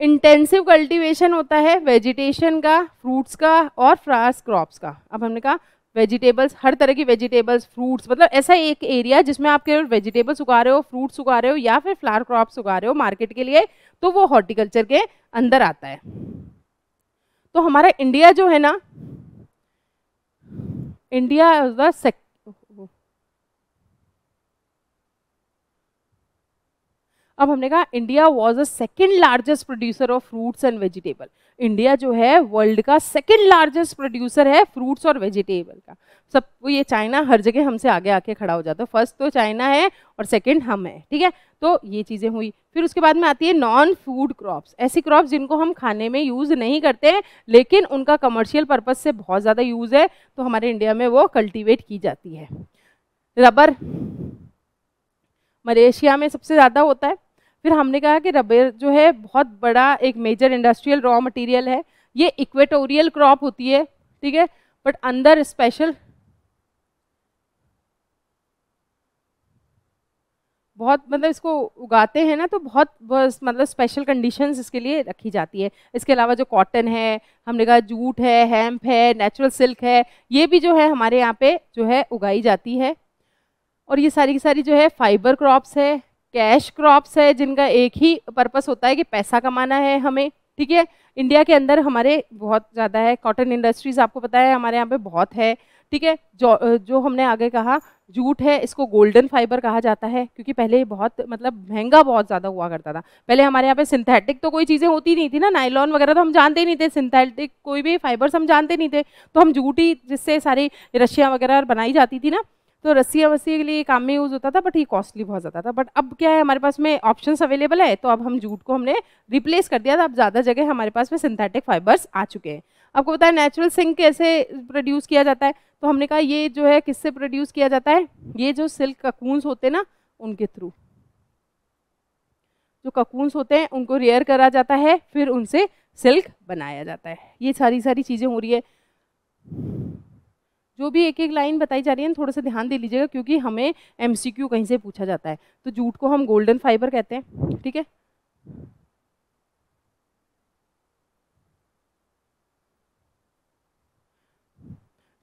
A: इंटेंसिव कल्टीवेशन होता है वेजिटेशन का फ्रूट्स का और फ्लावर्स क्रॉप्स का अब हमने कहा वेजिटेबल्स हर तरह की वेजिटेबल्स फ्रूट्स मतलब ऐसा एक एरिया जिसमें आप केवल वेजिटेबल्स उगा रहे हो फ्रूट्स उगा रहे हो या फिर फ्लावर क्रॉप्स उगा रहे हो मार्केट के लिए तो वो हॉर्टिकल्चर के अंदर आता है तो हमारा इंडिया जो है ना इंडिया इज द सेक्टर अब हमने कहा India was a second largest producer of fruits and vegetable India जो है वर्ल्ड का सेकेंड लार्जेस्ट प्रोड्यूसर है फ्रूट्स और वेजिटेबल का वो ये चाइना हर जगह हमसे आगे आके खड़ा हो जाता है फर्स्ट तो चाइना है और सेकेंड हम है ठीक है तो ये चीज़ें हुई फिर उसके बाद में आती है नॉन फूड क्रॉप्स ऐसी क्रॉप्स जिनको हम खाने में यूज़ नहीं करते हैं लेकिन उनका कमर्शियल पर्पज़ से बहुत ज़्यादा यूज़ है तो हमारे इंडिया में वो कल्टिवेट की जाती है रबर मलेशिया में सबसे ज़्यादा होता है फिर हमने कहा कि रबर जो है बहुत बड़ा एक मेजर इंडस्ट्रियल रॉ मटेरियल है ये इक्वेटोरियल क्रॉप होती है ठीक है बट अंदर स्पेशल बहुत मतलब इसको उगाते हैं ना तो बहुत मतलब स्पेशल कंडीशंस इसके लिए रखी जाती है इसके अलावा जो कॉटन है हमने कहा जूट है हेम्प है नेचुरल सिल्क है ये भी जो है हमारे यहाँ पे जो है उगाई जाती है और ये सारी की सारी जो है फाइबर क्रॉप्स है कैश क्रॉप्स है जिनका एक ही पर्पस होता है कि पैसा कमाना है हमें ठीक है इंडिया के अंदर हमारे बहुत ज़्यादा है कॉटन इंडस्ट्रीज़ आपको पता है हमारे यहाँ पे बहुत है ठीक है जो जो हमने आगे कहा जूट है इसको गोल्डन फाइबर कहा जाता है क्योंकि पहले बहुत मतलब महंगा बहुत ज़्यादा हुआ करता था पहले हमारे यहाँ पे सिंथेटिक तो कोई चीज़ें होती नहीं थी ना नाइलॉन वगैरह तो हम जानते नहीं थे सिंथेटिक कोई भी फाइबर्स हम जानते नहीं थे तो हम जूट ही जिससे सारी रशिया वगैरह बनाई जाती थी ना तो रस्सियाँ वस्सी के लिए काम में यूज़ होता था बट ये कॉस्टली बहुत ज़्यादा था बट अब क्या है हमारे पास में ऑप्शन अवेलेबल है तो अब हम जूट को हमने रिप्लेस कर दिया था अब ज़्यादा जगह हमारे पास में सिंथेटिक फाइबर्स आ चुके हैं आपको पता है नेचुरल सिंक कैसे प्रोड्यूस किया जाता है तो हमने कहा ये जो है किससे प्रोड्यूस किया जाता है ये जो सिल्क ककूंस होते हैं ना उनके थ्रू जो ककूंस होते हैं उनको रेयर करा जाता है फिर उनसे सिल्क बनाया जाता है ये सारी सारी चीज़ें हो रही है जो भी एक एक लाइन बताई जा रही है थोड़ा सा ध्यान दे लीजिएगा क्योंकि हमें एम कहीं से पूछा जाता है तो जूट को हम गोल्डन फाइबर कहते हैं ठीक है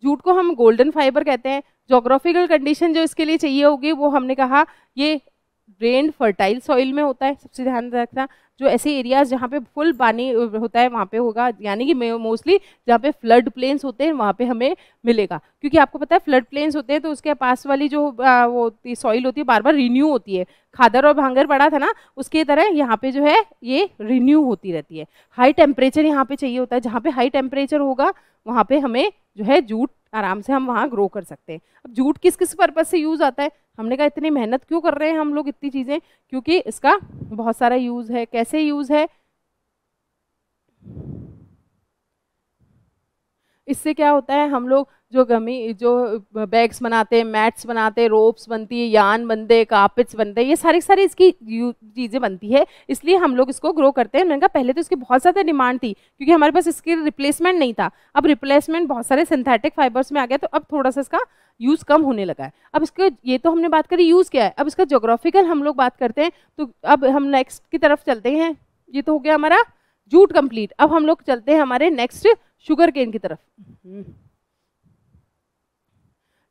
A: जूट को हम गोल्डन फाइबर कहते हैं जोग्राफिकल कंडीशन जो इसके लिए चाहिए होगी वो हमने कहा ये ड्रेन फर्टाइल सॉइल में होता है सबसे ध्यान रखना जो ऐसे एरियाज जहाँ पे फुल पानी होता है वहाँ पे होगा यानी कि मोस्टली जहाँ पे फ्लड प्लेन्स होते हैं वहाँ पे हमें मिलेगा क्योंकि आपको पता है फ्लड प्लेन्स होते हैं तो उसके पास वाली जो आ, वो होती सॉइल होती है बार बार रिन्यू होती है खादर और भांगर पड़ा था ना उसके तरह यहाँ पे जो है ये रिन्यू होती रहती है हाई टेम्परेचर यहाँ पे चाहिए होता है जहाँ पे हाई टेम्परेचर होगा वहाँ पे हमें जो है जूट आराम से हम वहाँ ग्रो कर सकते हैं अब जूट किस किस पर्पज़ से यूज़ आता है हमने कहा इतनी मेहनत क्यों कर रहे हैं हम लोग इतनी चीज़ें क्योंकि इसका बहुत सारा यूज़ है कैसे यूज़ है इससे क्या होता है हम लोग जो गमी जो बैग्स बनाते हैं मैट्स बनाते हैं रोप्स बनती है यान बनते हैं कापिट्स बनते हैं ये सारी सारी इसकी चीज़ें बनती है इसलिए हम लोग इसको ग्रो करते हैं मैंने कहा पहले तो इसकी बहुत ज़्यादा डिमांड थी क्योंकि हमारे पास इसकी रिप्लेसमेंट नहीं था अब रिप्लेसमेंट बहुत सारे सिंथेटिक फाइबर्स में आ गया तो अब थोड़ा सा इसका यूज़ कम होने लगा है अब इसके ये तो हमने बात करी यूज़ क्या है अब इसका जोग्राफिकल हम लोग बात करते हैं तो अब हम नेक्स्ट की तरफ चलते हैं ये तो हो गया हमारा जूट कंप्लीट अब हम लोग चलते हैं हमारे नेक्स्ट शुगर केन की तरफ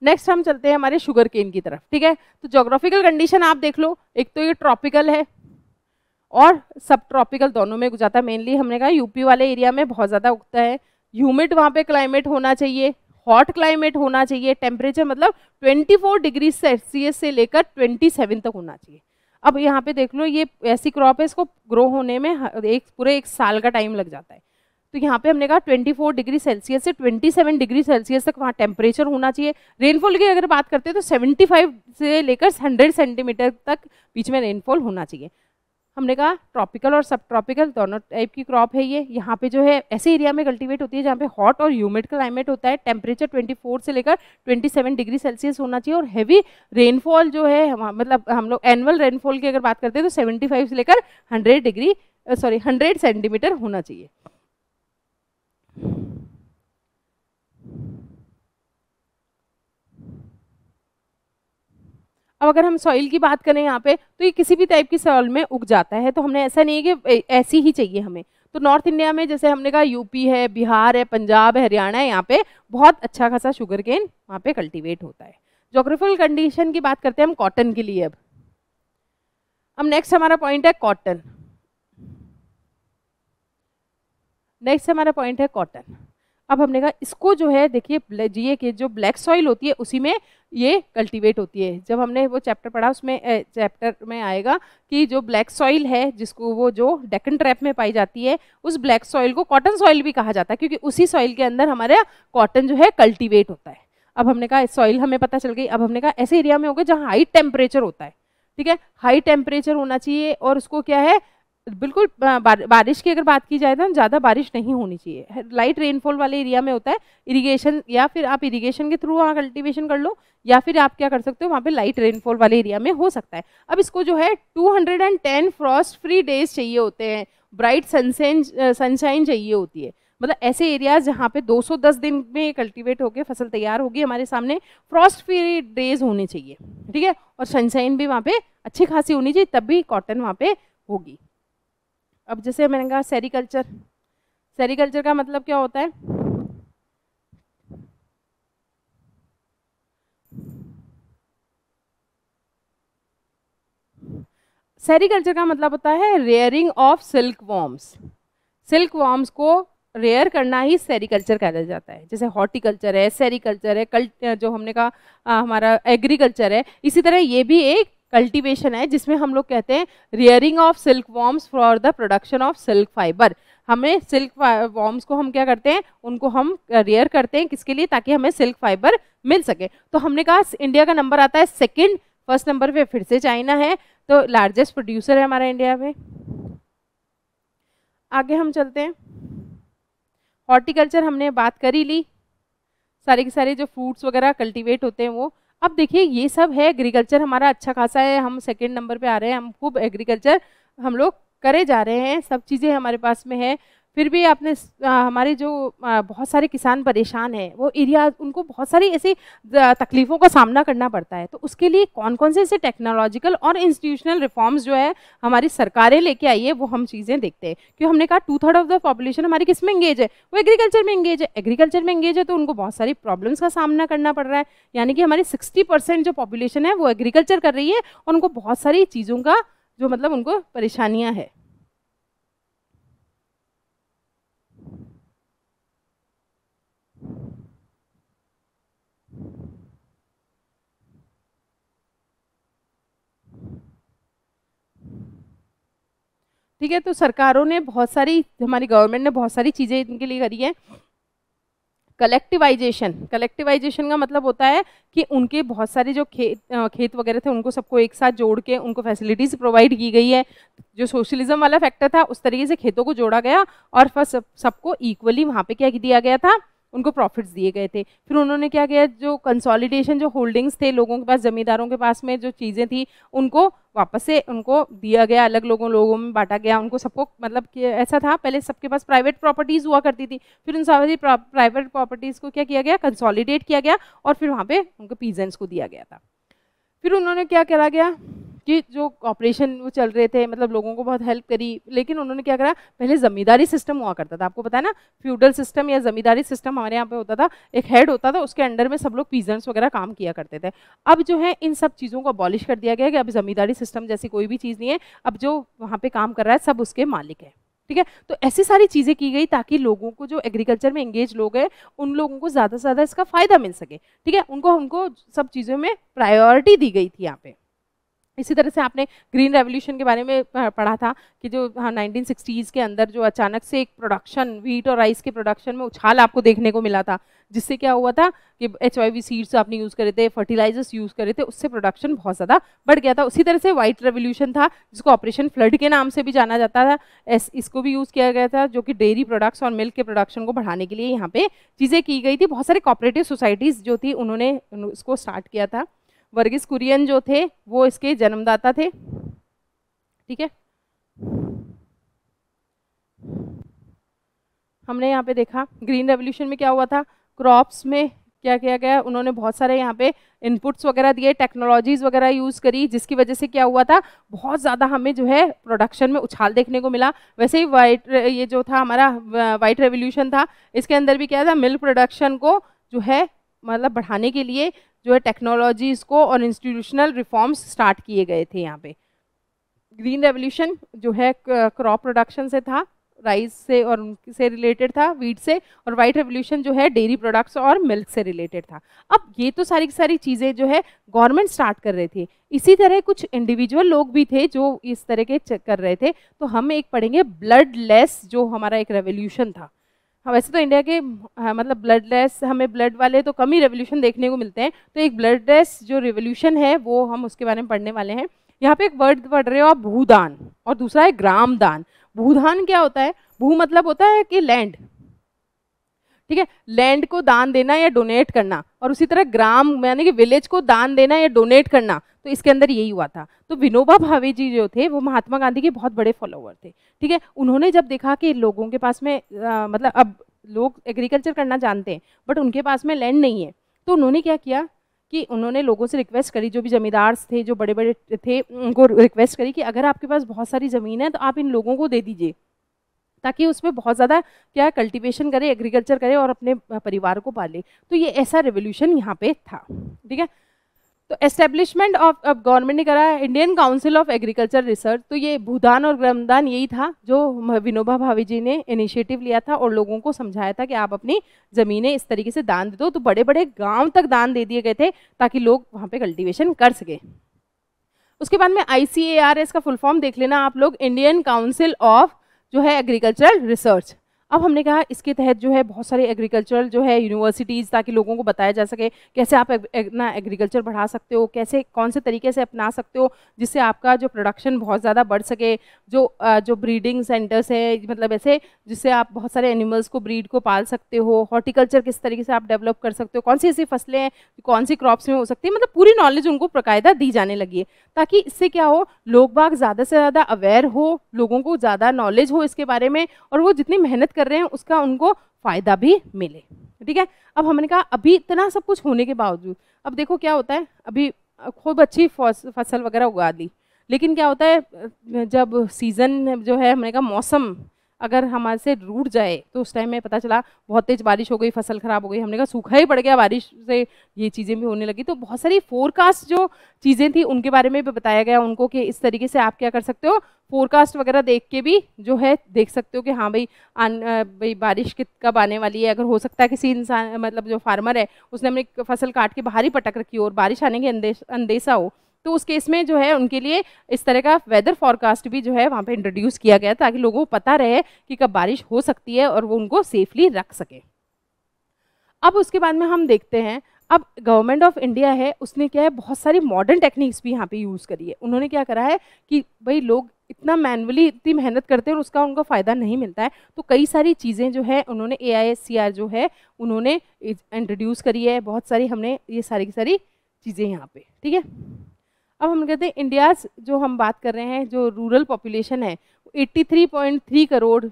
A: नेक्स्ट हम चलते हैं हमारे शुगर केन की तरफ ठीक है तो जोग्राफिकल कंडीशन आप देख लो एक तो ये ट्रॉपिकल है और सब ट्रॉपिकल दोनों में गुजाता है मेनली हमने कहा यूपी वाले एरिया में बहुत ज़्यादा उगता है ह्यूमिड वहाँ पे क्लाइमेट होना चाहिए हॉट क्लाइमेट होना चाहिए टेम्परेचर मतलब 24 डिग्री सेल्सियस से लेकर 27 तक होना चाहिए अब यहाँ पे देख लो ये ऐसी क्रॉप है इसको ग्रो होने में एक पूरे एक साल का टाइम लग जाता है तो यहाँ पे हमने कहा 24 डिग्री सेल्सियस से 27 डिग्री सेल्सियस तक वहाँ टेम्परेचर होना चाहिए रेनफॉल की अगर बात करते हैं तो 75 से लेकर 100 सेंटीमीटर तक बीच में रेनफॉल होना चाहिए हमने कहा ट्रॉपिकल और सब ट्रॉपिकल दोनों टाइप की क्रॉप है ये यहाँ पे जो है ऐसे एरिया में कल्टीवेट होती है जहाँ पे हॉट और ह्यूमिड क्लाइमेट होता है टेम्परेचर 24 से लेकर 27 डिग्री सेल्सियस होना चाहिए और हैवी रेनफॉल जो है मतलब हम लोग एनुअल रेनफॉल की अगर बात करते हैं तो 75 से लेकर 100 डिग्री सॉरी 100 सेंटीमीटर होना चाहिए अब अगर हम सॉइल की बात करें यहाँ पे तो ये किसी भी टाइप की सॉइल में उग जाता है तो हमने ऐसा नहीं है कि ऐसी ही चाहिए हमें तो नॉर्थ इंडिया में जैसे हमने कहा यूपी है बिहार है पंजाब है हरियाणा है यहाँ पे बहुत अच्छा खासा शुगर केन वहाँ पे कल्टिवेट होता है जोग्राफिकल कंडीशन की बात करते हैं हम कॉटन के लिए अब अब नेक्स्ट हमारा पॉइंट है कॉटन नेक्स्ट हमारा पॉइंट है कॉटन अब हमने कहा इसको जो है देखिए जीए के जो ब्लैक सॉइल होती है उसी में ये कल्टीवेट होती है जब हमने वो चैप्टर पढ़ा उसमें चैप्टर में आएगा कि जो ब्लैक सॉइल है जिसको वो जो डेकन ट्रैप में पाई जाती है उस ब्लैक सॉइल को कॉटन सॉइल भी कहा जाता है क्योंकि उसी सॉइल के अंदर हमारा कॉटन जो है कल्टिवेट होता है अब हमने कहा सॉइल हमें पता चल गई अब हमने कहा ऐसे एरिया में हो गए जहाँ हाई टेम्परेचर होता है ठीक है हाई टेम्परेचर होना चाहिए और उसको क्या है बिल्कुल बारिश की अगर बात की जाए तो ज़्यादा बारिश नहीं होनी चाहिए लाइट रेनफॉल वाले एरिया में होता है इरिगेशन या फिर आप इरिगेशन के थ्रू वहाँ कल्टीवेशन कर लो या फिर आप क्या कर सकते हो वहाँ पे लाइट रेनफॉल वाले एरिया में हो सकता है अब इसको जो है 210 फ्रॉस्ट फ्री डेज चाहिए होते हैं ब्राइट सनसेन सनशाइन चाहिए होती है मतलब ऐसे एरियाज जहाँ पे 210 दिन में कल्टीवेट होकर फसल तैयार होगी हमारे सामने फ्रॉस्ट फ्री डेज होने चाहिए ठीक है और सनशाइन भी वहाँ पे अच्छी खासी होनी चाहिए तब भी कॉटन वहाँ पे होगी अब जैसे मैंने कहा सेरिकल्चर सेरिकल्चर का मतलब क्या होता है सेरिकल्चर का मतलब होता है rearing of silkworms silkworms को रेयर करना ही सेरिकल्चर कहला जाता है जैसे हॉर्टिकल्चर है सेरिकल्चर है कल जो हमने कहा हमारा एग्रीकल्चर है इसी तरह ये भी एक कल्टीवेशन है जिसमें हम लोग कहते हैं rearing of silkworms for the production of silk fibre हमें सिल्क वॉर्म्स को हम क्या करते हैं उनको हम रियर करते हैं किसके लिए ताकि हमें सिल्क फाइबर मिल सके तो हमने कहा इंडिया का नंबर आता है सेकेंड फर्स्ट नंबर पे फिर से चाइना है तो लार्जेस्ट प्रोड्यूसर है हमारा इंडिया में आगे हम चलते हैं हॉर्टिकल्चर हमने बात कर ही ली सारे के सारे जो फ्रूट्स वगैरह कल्टीवेट होते हैं वो अब देखिए ये सब है एग्रीकल्चर हमारा अच्छा खासा है हम सेकेंड नंबर पर आ रहे हैं हम खूब एग्रीकल्चर हम लोग करे जा रहे हैं सब चीज़ें हमारे पास में है फिर भी आपने हमारे जो बहुत सारे किसान परेशान हैं वो एरिया उनको बहुत सारी ऐसी तकलीफ़ों का सामना करना पड़ता है तो उसके लिए कौन कौन से ऐसे टेक्नोलॉजिकल और इंस्टीट्यूशनल रिफॉर्म्स जो है हमारी सरकारें लेके आई है वो हम चीज़ें देखते हैं क्योंकि हमने कहा two third of the population हमारी किस में इंगेज है वो एग्रीकल्चर में इंगेज है एग्रीकल्चर में इंगेज है तो उनको बहुत सारी प्रॉब्लम्स का सामना करना पड़ रहा है यानी कि हमारी सिक्सटी जो पॉपुलेशन है वो एग्रीकल्चर कर रही है और उनको बहुत सारी चीज़ों का जो मतलब उनको परेशानियाँ हैं ठीक है तो सरकारों ने बहुत सारी हमारी गवर्नमेंट ने बहुत सारी चीज़ें इनके लिए करी है कलेक्टिवाइजेशन कलेक्टिवाइजेशन का मतलब होता है कि उनके बहुत सारे जो खेत खेत वगैरह थे उनको सबको एक साथ जोड़ के उनको फैसिलिटीज़ प्रोवाइड की गई है जो सोशलिज्म वाला फैक्टर था उस तरीके से खेतों को जोड़ा गया और फिर सबको इक्वली वहाँ पे क्या दिया गया था उनको प्रॉफिट्स दिए गए थे फिर उन्होंने क्या किया जो कंसोलिडेशन जो होल्डिंग्स थे लोगों के पास ज़मींदारों के पास में जो चीज़ें थी उनको वापस से उनको दिया गया अलग लोगों लोगों में बांटा गया उनको सबको मतलब ऐसा था पहले सबके पास प्राइवेट प्रॉपर्टीज़ हुआ करती थी फिर उन सारी प्राइवेट प्रॉपर्टीज़ को क्या किया गया कंसोलिडेट किया गया और फिर वहाँ पर उनको पीजेंट्स को दिया गया था फिर उन्होंने क्या करा गया कि जो ऑपरेशन वो चल रहे थे मतलब लोगों को बहुत हेल्प करी लेकिन उन्होंने क्या करा पहले ज़मींदारी सिस्टम हुआ करता था आपको पता है ना फ्यूडल सिस्टम या ज़मींदारी सिस्टम हमारे यहाँ पे होता था एक हेड होता था उसके अंडर में सब लोग पीजेंट्स वगैरह काम किया करते थे अब जो है इन सब चीज़ों को अबॉलिश कर दिया गया कि अब ज़मींदारी सिस्टम जैसी कोई भी चीज़ नहीं है अब जो वहाँ पर काम कर रहा है सब उसके मालिक है ठीक है तो ऐसी सारी चीज़ें की गई ताकि लोगों को जो एग्रीकल्चर में इंगेज लोग हैं उन लोगों को ज़्यादा से ज़्यादा इसका फ़ायदा मिल सके ठीक है उनको उनको सब चीज़ों में प्रायोरिटी दी गई थी यहाँ पर इसी तरह से आपने ग्रीन रेवोल्यूशन के बारे में पढ़ा था कि जो हाँ नाइनटीन के अंदर जो अचानक से एक प्रोडक्शन व्हीट और राइस के प्रोडक्शन में उछाल आपको देखने को मिला था जिससे क्या हुआ था कि एच वाई सीड्स आपने यूज़ करे थे फर्टिलाइजर्स यूज़ करे थे उससे प्रोडक्शन बहुत ज़्यादा बढ़ गया था उसी तरह से वाइट रेवोल्यूशन था जिसको ऑपरेशन फ्लड के नाम से भी जाना जाता था एस इसको भी यूज़ किया गया था जो कि डेयरी प्रोडक्ट्स और मिल्क के प्रोडक्शन को बढ़ाने के लिए यहाँ पे चीज़ें की गई थी बहुत सारे कॉपरेटिव सोसाइटीज़ जो थी उन्होंने इसको स्टार्ट किया था वर्गीस कुरियन जो थे वो इसके जन्मदाता थे ठीक है हमने यहाँ पे देखा ग्रीन रेवोल्यूशन में क्या हुआ था क्रॉप्स में क्या किया गया उन्होंने बहुत सारे यहाँ पे इनपुट्स वगैरह दिए टेक्नोलॉजीज वगैरह यूज़ करी जिसकी वजह से क्या हुआ था बहुत ज़्यादा हमें जो है प्रोडक्शन में उछाल देखने को मिला वैसे ही वाइट ये जो था हमारा वाइट रेवोल्यूशन था इसके अंदर भी क्या था मिल्क प्रोडक्शन को जो है मतलब बढ़ाने के लिए जो है टेक्नोलॉजीज़ को और इंस्टीट्यूशनल रिफॉर्म्स स्टार्ट किए गए थे यहाँ पे ग्रीन रेवोल्यूशन जो है क्रॉप प्रोडक्शन से था राइस से और उनसे रिलेटेड था वीट से और वाइट रेवोल्यूशन जो है डेयरी प्रोडक्ट्स और मिल्क से रिलेटेड था अब ये तो सारी की सारी चीज़ें जो है गवर्नमेंट स्टार्ट कर रहे थे इसी तरह कुछ इंडिविजुअल लोग भी थे जो इस तरह के कर रहे थे तो हम एक पढ़ेंगे ब्लड लेस जो हमारा एक रेवोल्यूशन था हाँ, वैसे तो इंडिया के हाँ, मतलब ब्लडलेस हमें ब्लड वाले तो कम ही रेवोल्यूशन देखने को मिलते हैं तो एक ब्लडलेस जो रेवोल्यूशन है वो हम उसके बारे में पढ़ने वाले हैं यहाँ पे एक वर्ड पढ़ रहे हो आप भूदान और दूसरा है ग्रामदान भूदान क्या होता है भू मतलब होता है कि लैंड ठीक है लैंड को दान देना या डोनेट करना और उसी तरह ग्राम यानी कि विलेज को दान देना या डोनेट करना तो इसके अंदर यही हुआ था तो विनोबा भावे जी जो थे वो महात्मा गांधी के बहुत बड़े फॉलोअर थे ठीक है उन्होंने जब देखा कि लोगों के पास में आ, मतलब अब लोग एग्रीकल्चर करना जानते हैं बट उनके पास में लैंड नहीं है तो उन्होंने क्या किया कि उन्होंने लोगों से रिक्वेस्ट करी जो भी जमींदार थे जो बड़े बड़े थे उनको रिक्वेस्ट करी कि अगर आपके पास बहुत सारी ज़मीन है तो आप इन लोगों को दे दीजिए ताकि उसमें बहुत ज़्यादा क्या कल्टीवेशन करे एग्रीकल्चर करे और अपने परिवार को पाले तो ये ऐसा रेवोल्यूशन यहाँ पे था ठीक है तो एस्टेब्लिशमेंट ऑफ अब गवर्नमेंट ने करा Indian council of agriculture research तो ये भूदान और ग्रमदान यही था जो विनोबा भावे जी ने इनिशिएटिव लिया था और लोगों को समझाया था कि आप अपनी ज़मीनें इस तरीके से दान दे दो तो बड़े बड़े गांव तक दान दे दिए गए थे ताकि लोग वहाँ पे कल्टिवेशन कर सके उसके बाद में आई का फुल फॉर्म देख लेना आप लोग इंडियन काउंसिल ऑफ जो है एग्रीकल्चरल रिसर्च अब हमने कहा इसके तहत जो है बहुत सारे एग्रीकल्चरल जो है यूनिवर्सिटीज़ ताकि लोगों को बताया जा सके कैसे आप अपना एग्रीकल्चर बढ़ा सकते हो कैसे कौन से तरीके से अपना सकते हो जिससे आपका जो प्रोडक्शन बहुत ज़्यादा बढ़ सके जो जो ब्रीडिंग सेंटर्स हैं मतलब ऐसे जिससे आप बहुत सारे एनिमल्स को ब्रीड को पाल सकते हो हॉर्टिकल्चर किस तरीके से आप डेवलप कर सकते हो कौन सी ऐसी फसलें हैं कौन सी क्रॉप्स में हो सकती है मतलब पूरी नॉलेज उनको बाकायदा दी जाने लगी है ताकि इससे क्या हो लोग बाग ज़्यादा से ज़्यादा अवेयर हो लोगों को ज़्यादा नॉलेज हो इसके बारे में और वो जितनी मेहनत कर कर रहे हैं उसका उनको फ़ायदा भी मिले ठीक है अब हमने कहा अभी इतना सब कुछ होने के बावजूद अब देखो क्या होता है अभी खूब अच्छी फसल वगैरह उगा दी लेकिन क्या होता है जब सीज़न जो है हमने कहा मौसम अगर हमारे से रूट जाए तो उस टाइम में पता चला बहुत तेज़ बारिश हो गई फसल ख़राब हो गई हमने कहा सूखा ही पड़ गया बारिश से ये चीज़ें भी होने लगी तो बहुत सारी फोरकास्ट जो चीज़ें थी उनके बारे में भी बताया गया उनको कि इस तरीके से आप क्या कर सकते हो फोरकास्ट वगैरह देख के भी जो है देख सकते हो कि हाँ भाई भाई बारिश कब आने वाली है अगर हो सकता है किसी इंसान मतलब जो फार्मर है उसने अपनी फसल काट के बाहर ही पटक रखी हो और बारिश आने की अंदेश अंदेशा हो तो उस केस में जो है उनके लिए इस तरह का वेदर फॉरकास्ट भी जो है वहाँ पर इंट्रोड्यूस किया गया ताकि लोगों को पता रहे कि कब बारिश हो सकती है और वो उनको सेफली रख सकें अब उसके बाद में हम देखते हैं अब गवर्नमेंट ऑफ इंडिया है उसने क्या है बहुत सारी मॉडर्न टेक्निक्स भी यहाँ पे यूज़ करी है उन्होंने क्या करा है कि भाई लोग इतना मैनुअली इतनी मेहनत करते हैं और उसका उनको फ़ायदा नहीं मिलता है तो कई सारी चीज़ें जो है उन्होंने ए जो है उन्होंने इंट्रोड्यूस करी है बहुत सारी हमने ये सारी की सारी चीज़ें यहाँ पर ठीक है अब हम कहते हैं इंडिया जो हम बात कर रहे हैं जो रूरल पॉपुलेशन है 83.3 करोड़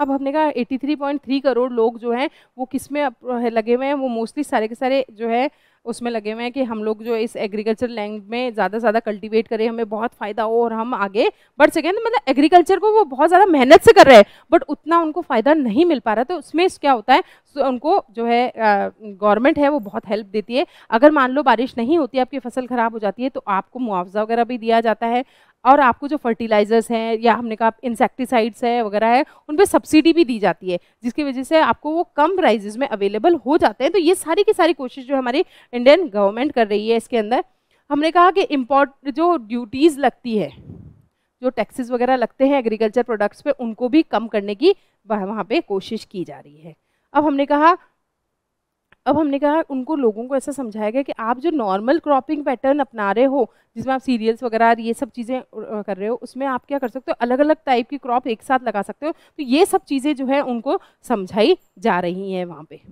A: अब हमने कहा 83.3 करोड़ लोग जो हैं वो किस में लगे हुए हैं वो मोस्टली सारे के सारे जो है उसमें लगे हुए हैं कि हम लोग जो इस एग्रीकल्चर लैंड में ज़्यादा से ज़्यादा कल्टीवेट करें हमें बहुत फ़ायदा हो और हम आगे बढ़ सकें तो मतलब एग्रीकल्चर को वो बहुत ज़्यादा मेहनत से कर रहे हैं बट उतना उनको फ़ायदा नहीं मिल पा रहा तो उसमें क्या होता है तो उनको जो है गवर्नमेंट है वो बहुत हेल्प देती है अगर मान लो बारिश नहीं होती आपकी फसल ख़राब हो जाती है तो आपको मुआवजा वगैरह भी दिया जाता है और आपको जो फर्टिलाइजर्स हैं या हमने कहा इंसेक्टिसाइड्स है वगैरह है उन पर सब्सिडी भी दी जाती है जिसकी वजह से आपको वो कम प्राइजेज में अवेलेबल हो जाते हैं तो ये सारी की सारी कोशिश जो हमारी इंडियन गवर्नमेंट कर रही है इसके अंदर हमने कहा कि इम्पोर्ट जो ड्यूटीज़ लगती है जो टैक्सेस वगैरह लगते हैं एग्रीकल्चर प्रोडक्ट्स पे उनको भी कम करने की वहाँ पे कोशिश की जा रही है अब हमने कहा अब हमने कहा उनको लोगों को ऐसा समझाया गया कि आप जो नॉर्मल क्रॉपिंग पैटर्न अपना रहे हो जिसमें आप सीरियल्स वगैरह ये सब चीज़ें कर रहे हो उसमें आप क्या कर सकते हो अलग अलग टाइप की क्रॉप एक साथ लगा सकते हो तो ये सब चीज़ें जो है उनको समझाई जा रही हैं वहाँ पर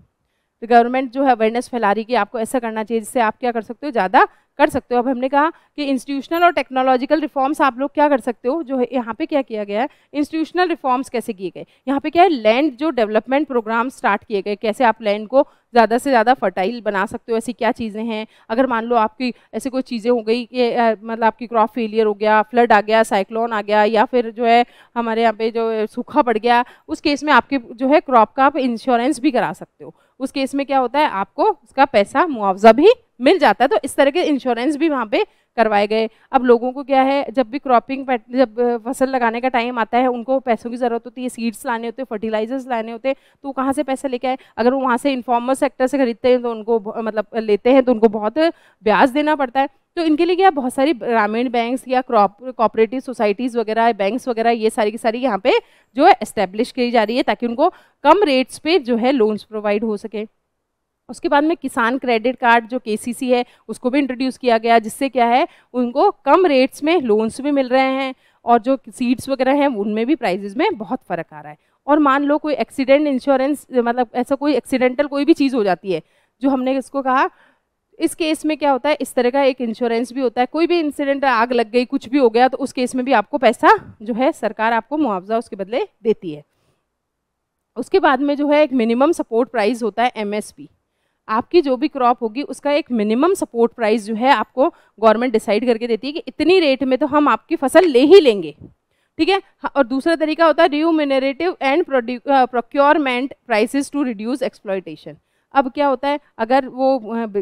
A: तो गवर्नमेंट जो है अवेयरनेस फैला रही कि आपको ऐसा करना चाहिए जिससे आप क्या कर सकते हो ज़्यादा कर सकते हो अब हमने कहा कि इंस्टीट्यूशनल और टेक्नोलॉजिकल रिफॉर्म्स आप लोग क्या कर सकते हो जो है यहाँ पे क्या किया गया है इंस्टीट्यूशनल रिफॉर्म्स कैसे किए गए यहाँ पे क्या है लैंड जो डेवलपमेंट प्रोग्राम स्टार्ट किए गए कैसे आप लैंड को ज़्यादा से ज़्यादा फर्टाइल बना सकते हो ऐसी क्या चीज़ें हैं अगर मान लो आपकी ऐसी कोई चीज़ें हो गई कि मतलब आपकी क्रॉप फेलियर हो गया फ्लड आ गया साइक्लोन आ गया या फिर जो है हमारे यहाँ पे जो सूखा पड़ गया उस केस में आपके जो है क्रॉप का आप इंश्योरेंस भी करा सकते हो उस केस में क्या होता है आपको उसका पैसा मुआवजा भी मिल जाता है तो इस तरह के इंश्योरेंस भी वहाँ पे करवाए गए अब लोगों को क्या है जब भी क्रॉपिंग जब फसल लगाने का टाइम आता है उनको पैसों की ज़रूरत होती है सीड्स लाने होते हैं फर्टिलाइजर्स लाने होते हैं तो कहाँ से पैसे लेके आए अगर वो वहाँ से इन्फॉर्मल सेक्टर से खरीदते हैं तो उनको मतलब लेते हैं तो उनको बहुत ब्याज देना पड़ता है तो इनके लिए क्या बहुत सारी ग्रामीण बैंक्स या क्रॉप कॉपरेटिव सोसाइटीज़ वगैरह बैंक्स वगैरह ये सारी की सारी यहाँ पे जो है इस्टेब्लिश की जा रही है ताकि उनको कम रेट्स पे जो है लोन्स प्रोवाइड हो सके उसके बाद में किसान क्रेडिट कार्ड जो के है उसको भी इंट्रोड्यूस किया गया जिससे क्या है उनको कम रेट्स में लोन्स भी मिल रहे हैं और जो सीड्स वगैरह हैं उनमें भी प्राइजेज में बहुत फ़र्क आ रहा है और मान लो कोई एक्सीडेंट इंश्योरेंस मतलब ऐसा कोई एक्सीडेंटल कोई भी चीज़ हो जाती है जो हमने इसको कहा इस केस में क्या होता है इस तरह का एक इंश्योरेंस भी होता है कोई भी इंसिडेंट आग लग गई कुछ भी हो गया तो उस केस में भी आपको पैसा जो है सरकार आपको मुआवजा उसके बदले देती है उसके बाद में जो है एक मिनिमम सपोर्ट प्राइस होता है एमएसपी आपकी जो भी क्रॉप होगी उसका एक मिनिमम सपोर्ट प्राइस जो है आपको गवर्नमेंट डिसाइड करके देती है कि इतनी रेट में तो हम आपकी फसल ले ही लेंगे ठीक है हाँ, और दूसरा तरीका होता है remunerative and procurement prices to reduce exploitation अब क्या होता है अगर वो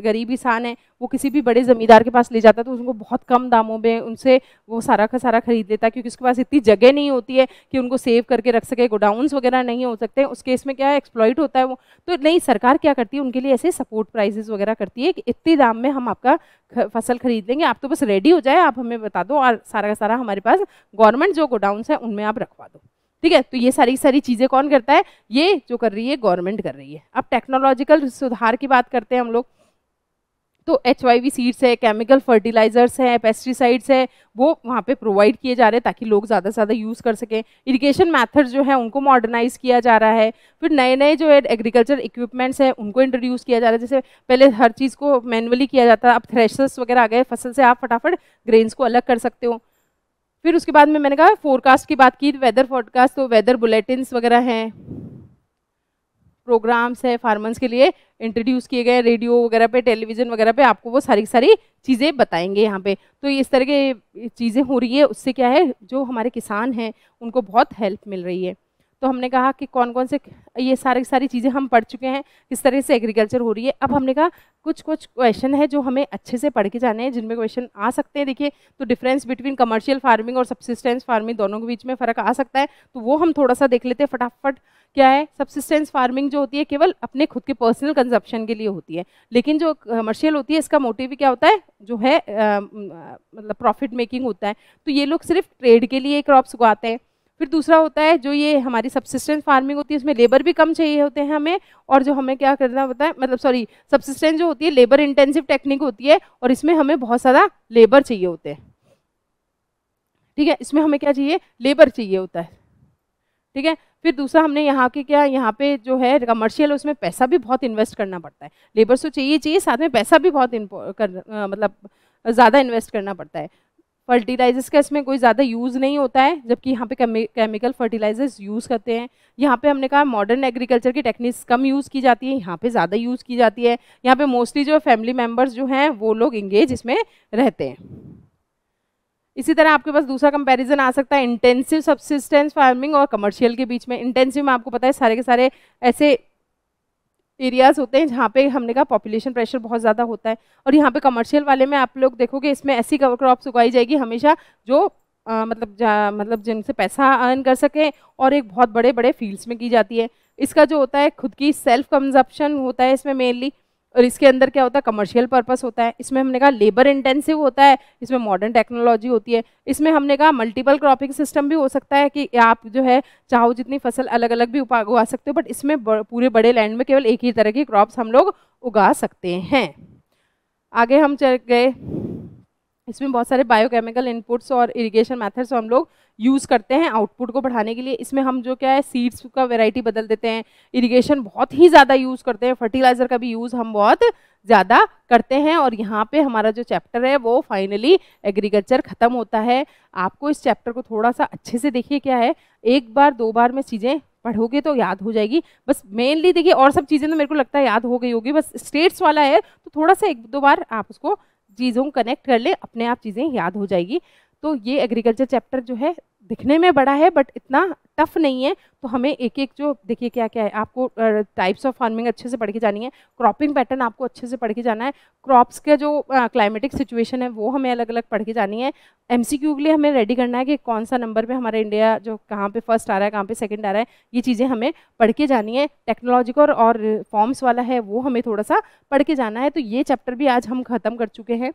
A: गरीब किसान है वो किसी भी बड़े ज़मींदार के पास ले जाता है तो उनको बहुत कम दामों में उनसे वो सारा का सारा खरीद लेता है क्योंकि उसके पास इतनी जगह नहीं होती है कि उनको सेव करके रख सके गोडाउंस वगैरह नहीं हो सकते उस केस में क्या है एक्सप्लॉइट होता है वो तो नहीं सरकार क्या करती है उनके लिए ऐसे सपोर्ट प्राइजेस वगैरह करती है कि इतने दाम में हम आपका फसल खरीद लेंगे आप तो बस रेडी हो जाए आप हमें बता दो और सारा का सारा हमारे पास गवर्नमेंट जो गोडाउंस है उनमें आप रखवा दो ठीक है तो ये सारी सारी चीज़ें कौन करता है ये जो कर रही है गवर्नमेंट कर रही है अब टेक्नोलॉजिकल सुधार की बात करते हैं हम लोग तो एच वाई वी सीड्स है केमिकल फर्टिलाइजर्स हैं पेस्टिसाइड्स है वो वहाँ पे प्रोवाइड किए जा रहे हैं ताकि लोग ज़्यादा से ज़्यादा यूज़ कर सकें इरिगेशन मेथड्स जो है उनको मॉडर्नाइज किया जा रहा है फिर नए नए जो है एग्रीकल्चर इक्विपमेंट्स हैं उनको इंट्रोड्यूस किया जा रहा है जैसे पहले हर चीज़ को मैनुअली किया जाता है अब थ्रेशर्स वगैरह आ गए फसल से आप फटाफट ग्रेन्स को अलग कर सकते हो फिर उसके बाद में मैंने कहा फोरकास्ट की बात की वेदर फोरकास्ट तो वेदर बुलेटिन वगैरह हैं प्रोग्राम्स हैं फार्मर्स के लिए इंट्रोड्यूस किए गए रेडियो वगैरह पे टेलीविज़न वगैरह पे आपको वो सारी सारी चीज़ें बताएंगे यहाँ पे तो इस तरह के चीज़ें हो रही है उससे क्या है जो हमारे किसान हैं उनको बहुत हेल्प मिल रही है तो हमने कहा कि कौन कौन से ये सारी सारी चीज़ें हम पढ़ चुके हैं किस तरह से एग्रीकल्चर हो रही है अब हमने कहा कुछ कुछ क्वेश्चन है जो हमें अच्छे से पढ़ के जाने हैं जिनमें क्वेश्चन आ सकते हैं देखिए तो डिफरेंस बिटवीन कमर्शियल फार्मिंग और सब्सिस्टेंस फार्मिंग दोनों के बीच में फ़र्क आ सकता है तो वो हम थोड़ा सा देख लेते हैं फटाफट क्या है सब्सिस्टेंस फार्मिंग जो होती है केवल अपने खुद के पर्सनल कंजप्शन के लिए होती है लेकिन जो कमर्शियल होती है इसका मोटिव क्या होता है जो है मतलब प्रॉफिट मेकिंग होता है तो ये लोग सिर्फ ट्रेड के लिए क्रॉप्स उगाते हैं फिर दूसरा होता है जो ये हमारी सबसिस्टेंस फार्मिंग होती है इसमें लेबर भी कम चाहिए होते हैं हमें और जो हमें क्या करना होता है मतलब सॉरी सबसिस्टेंस जो होती है लेबर इंटेंसिव टेक्निक होती है और इसमें हमें बहुत सारा लेबर चाहिए होते हैं ठीक है इसमें हमें क्या चाहिए लेबर चाहिए होता है ठीक है फिर दूसरा हमने यहाँ के क्या यहाँ पे जो है कमर्शियल उसमें पैसा भी बहुत इन्वेस्ट करना पड़ता है लेबर तो चाहिए चाहिए साथ में पैसा भी बहुत कर, मतलब ज़्यादा इन्वेस्ट करना पड़ता है फर्टिलाइजर्स का इसमें कोई ज़्यादा यूज़ नहीं होता है जबकि यहाँ पे केमिकल फर्टिलाइजर्स यूज़ करते हैं यहाँ पे हमने कहा मॉडर्न एग्रीकल्चर की टेक्निक्स कम यूज़ की जाती है यहाँ पे ज़्यादा यूज़ की जाती है यहाँ पे मोस्टली जो फैमिली मेम्बर्स जो हैं वो लोग इंगेज इसमें रहते हैं इसी तरह आपके पास दूसरा कंपैरिजन आ सकता है इंटेंसिव सबसिस्टेंस फार्मिंग और कमर्शियल के बीच में इंटेंसिव में आपको पता है सारे के सारे ऐसे एरियाज़ होते हैं जहाँ पे हमने कहा पॉपुलेशन प्रेशर बहुत ज़्यादा होता है और यहाँ पे कमर्शियल वाले में आप लोग देखोगे इसमें ऐसी कवर क्रॉप्स उगाई जाएगी हमेशा जो आ, मतलब जा, मतलब जिनसे पैसा अर्न कर सकें और एक बहुत बड़े बड़े फील्ड्स में की जाती है इसका जो होता है खुद की सेल्फ कंजप्शन होता है इसमें मेनली और इसके अंदर क्या होता है कमर्शियल पर्पस होता है इसमें हमने कहा लेबर इंटेंसिव होता है इसमें मॉडर्न टेक्नोलॉजी होती है इसमें हमने कहा मल्टीपल क्रॉपिंग सिस्टम भी हो सकता है कि आप जो है चाहो जितनी फसल अलग अलग भी उगा सकते हो बट इसमें पूरे बड़े लैंड में केवल एक ही तरह की क्रॉप्स हम लोग उगा सकते हैं आगे हम चल गए इसमें बहुत सारे बायोकेमिकल इनपुट्स और इरीगेशन मैथड्स हम लोग यूज़ करते हैं आउटपुट को बढ़ाने के लिए इसमें हम जो क्या है सीड्स का वेराइटी बदल देते हैं इरीगेशन बहुत ही ज़्यादा यूज़ करते हैं फर्टिलाइज़र का भी यूज़ हम बहुत ज़्यादा करते हैं और यहाँ पे हमारा जो चैप्टर है वो फाइनली एग्रीकल्चर ख़त्म होता है आपको इस चैप्टर को थोड़ा सा अच्छे से देखिए क्या है एक बार दो बार में चीज़ें पढ़ोगे तो याद हो जाएगी बस मेनली देखिए और सब चीज़ें तो मेरे को लगता है याद हो गई होगी बस स्टेट्स वाला है तो थोड़ा सा एक दो बार आप उसको चीज़ों को कनेक्ट कर ले अपने आप चीज़ें याद हो जाएगी तो ये एग्रीकल्चर चैप्टर जो है दिखने में बड़ा है बट इतना टफ नहीं है तो हमें एक एक जो देखिए क्या क्या है आपको टाइप्स ऑफ फार्मिंग अच्छे से पढ़ के जानी है क्रॉपिंग पैटर्न आपको अच्छे से पढ़ के जाना है क्रॉप्स का जो क्लाइमेटिक सिचुएशन है वो हमें अलग अलग पढ़ के जानी है एमसीक्यू के लिए हमें रेडी करना है कि कौन सा नंबर पर हमारा इंडिया जो कहाँ पे फर्स्ट आ रहा है कहाँ पर सेकेंड आ रहा है ये चीज़ें हमें पढ़ के जानी है टेक्नोलॉजिकल और फॉर्म्स वाला है वो हमें थोड़ा सा पढ़ के जाना है तो ये चैप्टर भी आज हम ख़त्म कर चुके हैं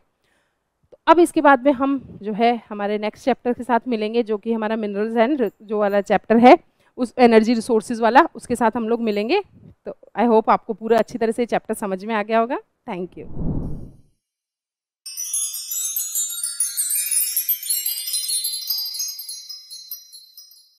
A: अब इसके बाद में हम जो है हमारे नेक्स्ट चैप्टर के साथ मिलेंगे जो कि हमारा मिनरल्स एंड जो वाला चैप्टर है उस एनर्जी रिसोर्सेज वाला उसके साथ हम लोग मिलेंगे तो आई होप आपको पूरा अच्छी तरह से चैप्टर समझ में आ गया होगा थैंक यू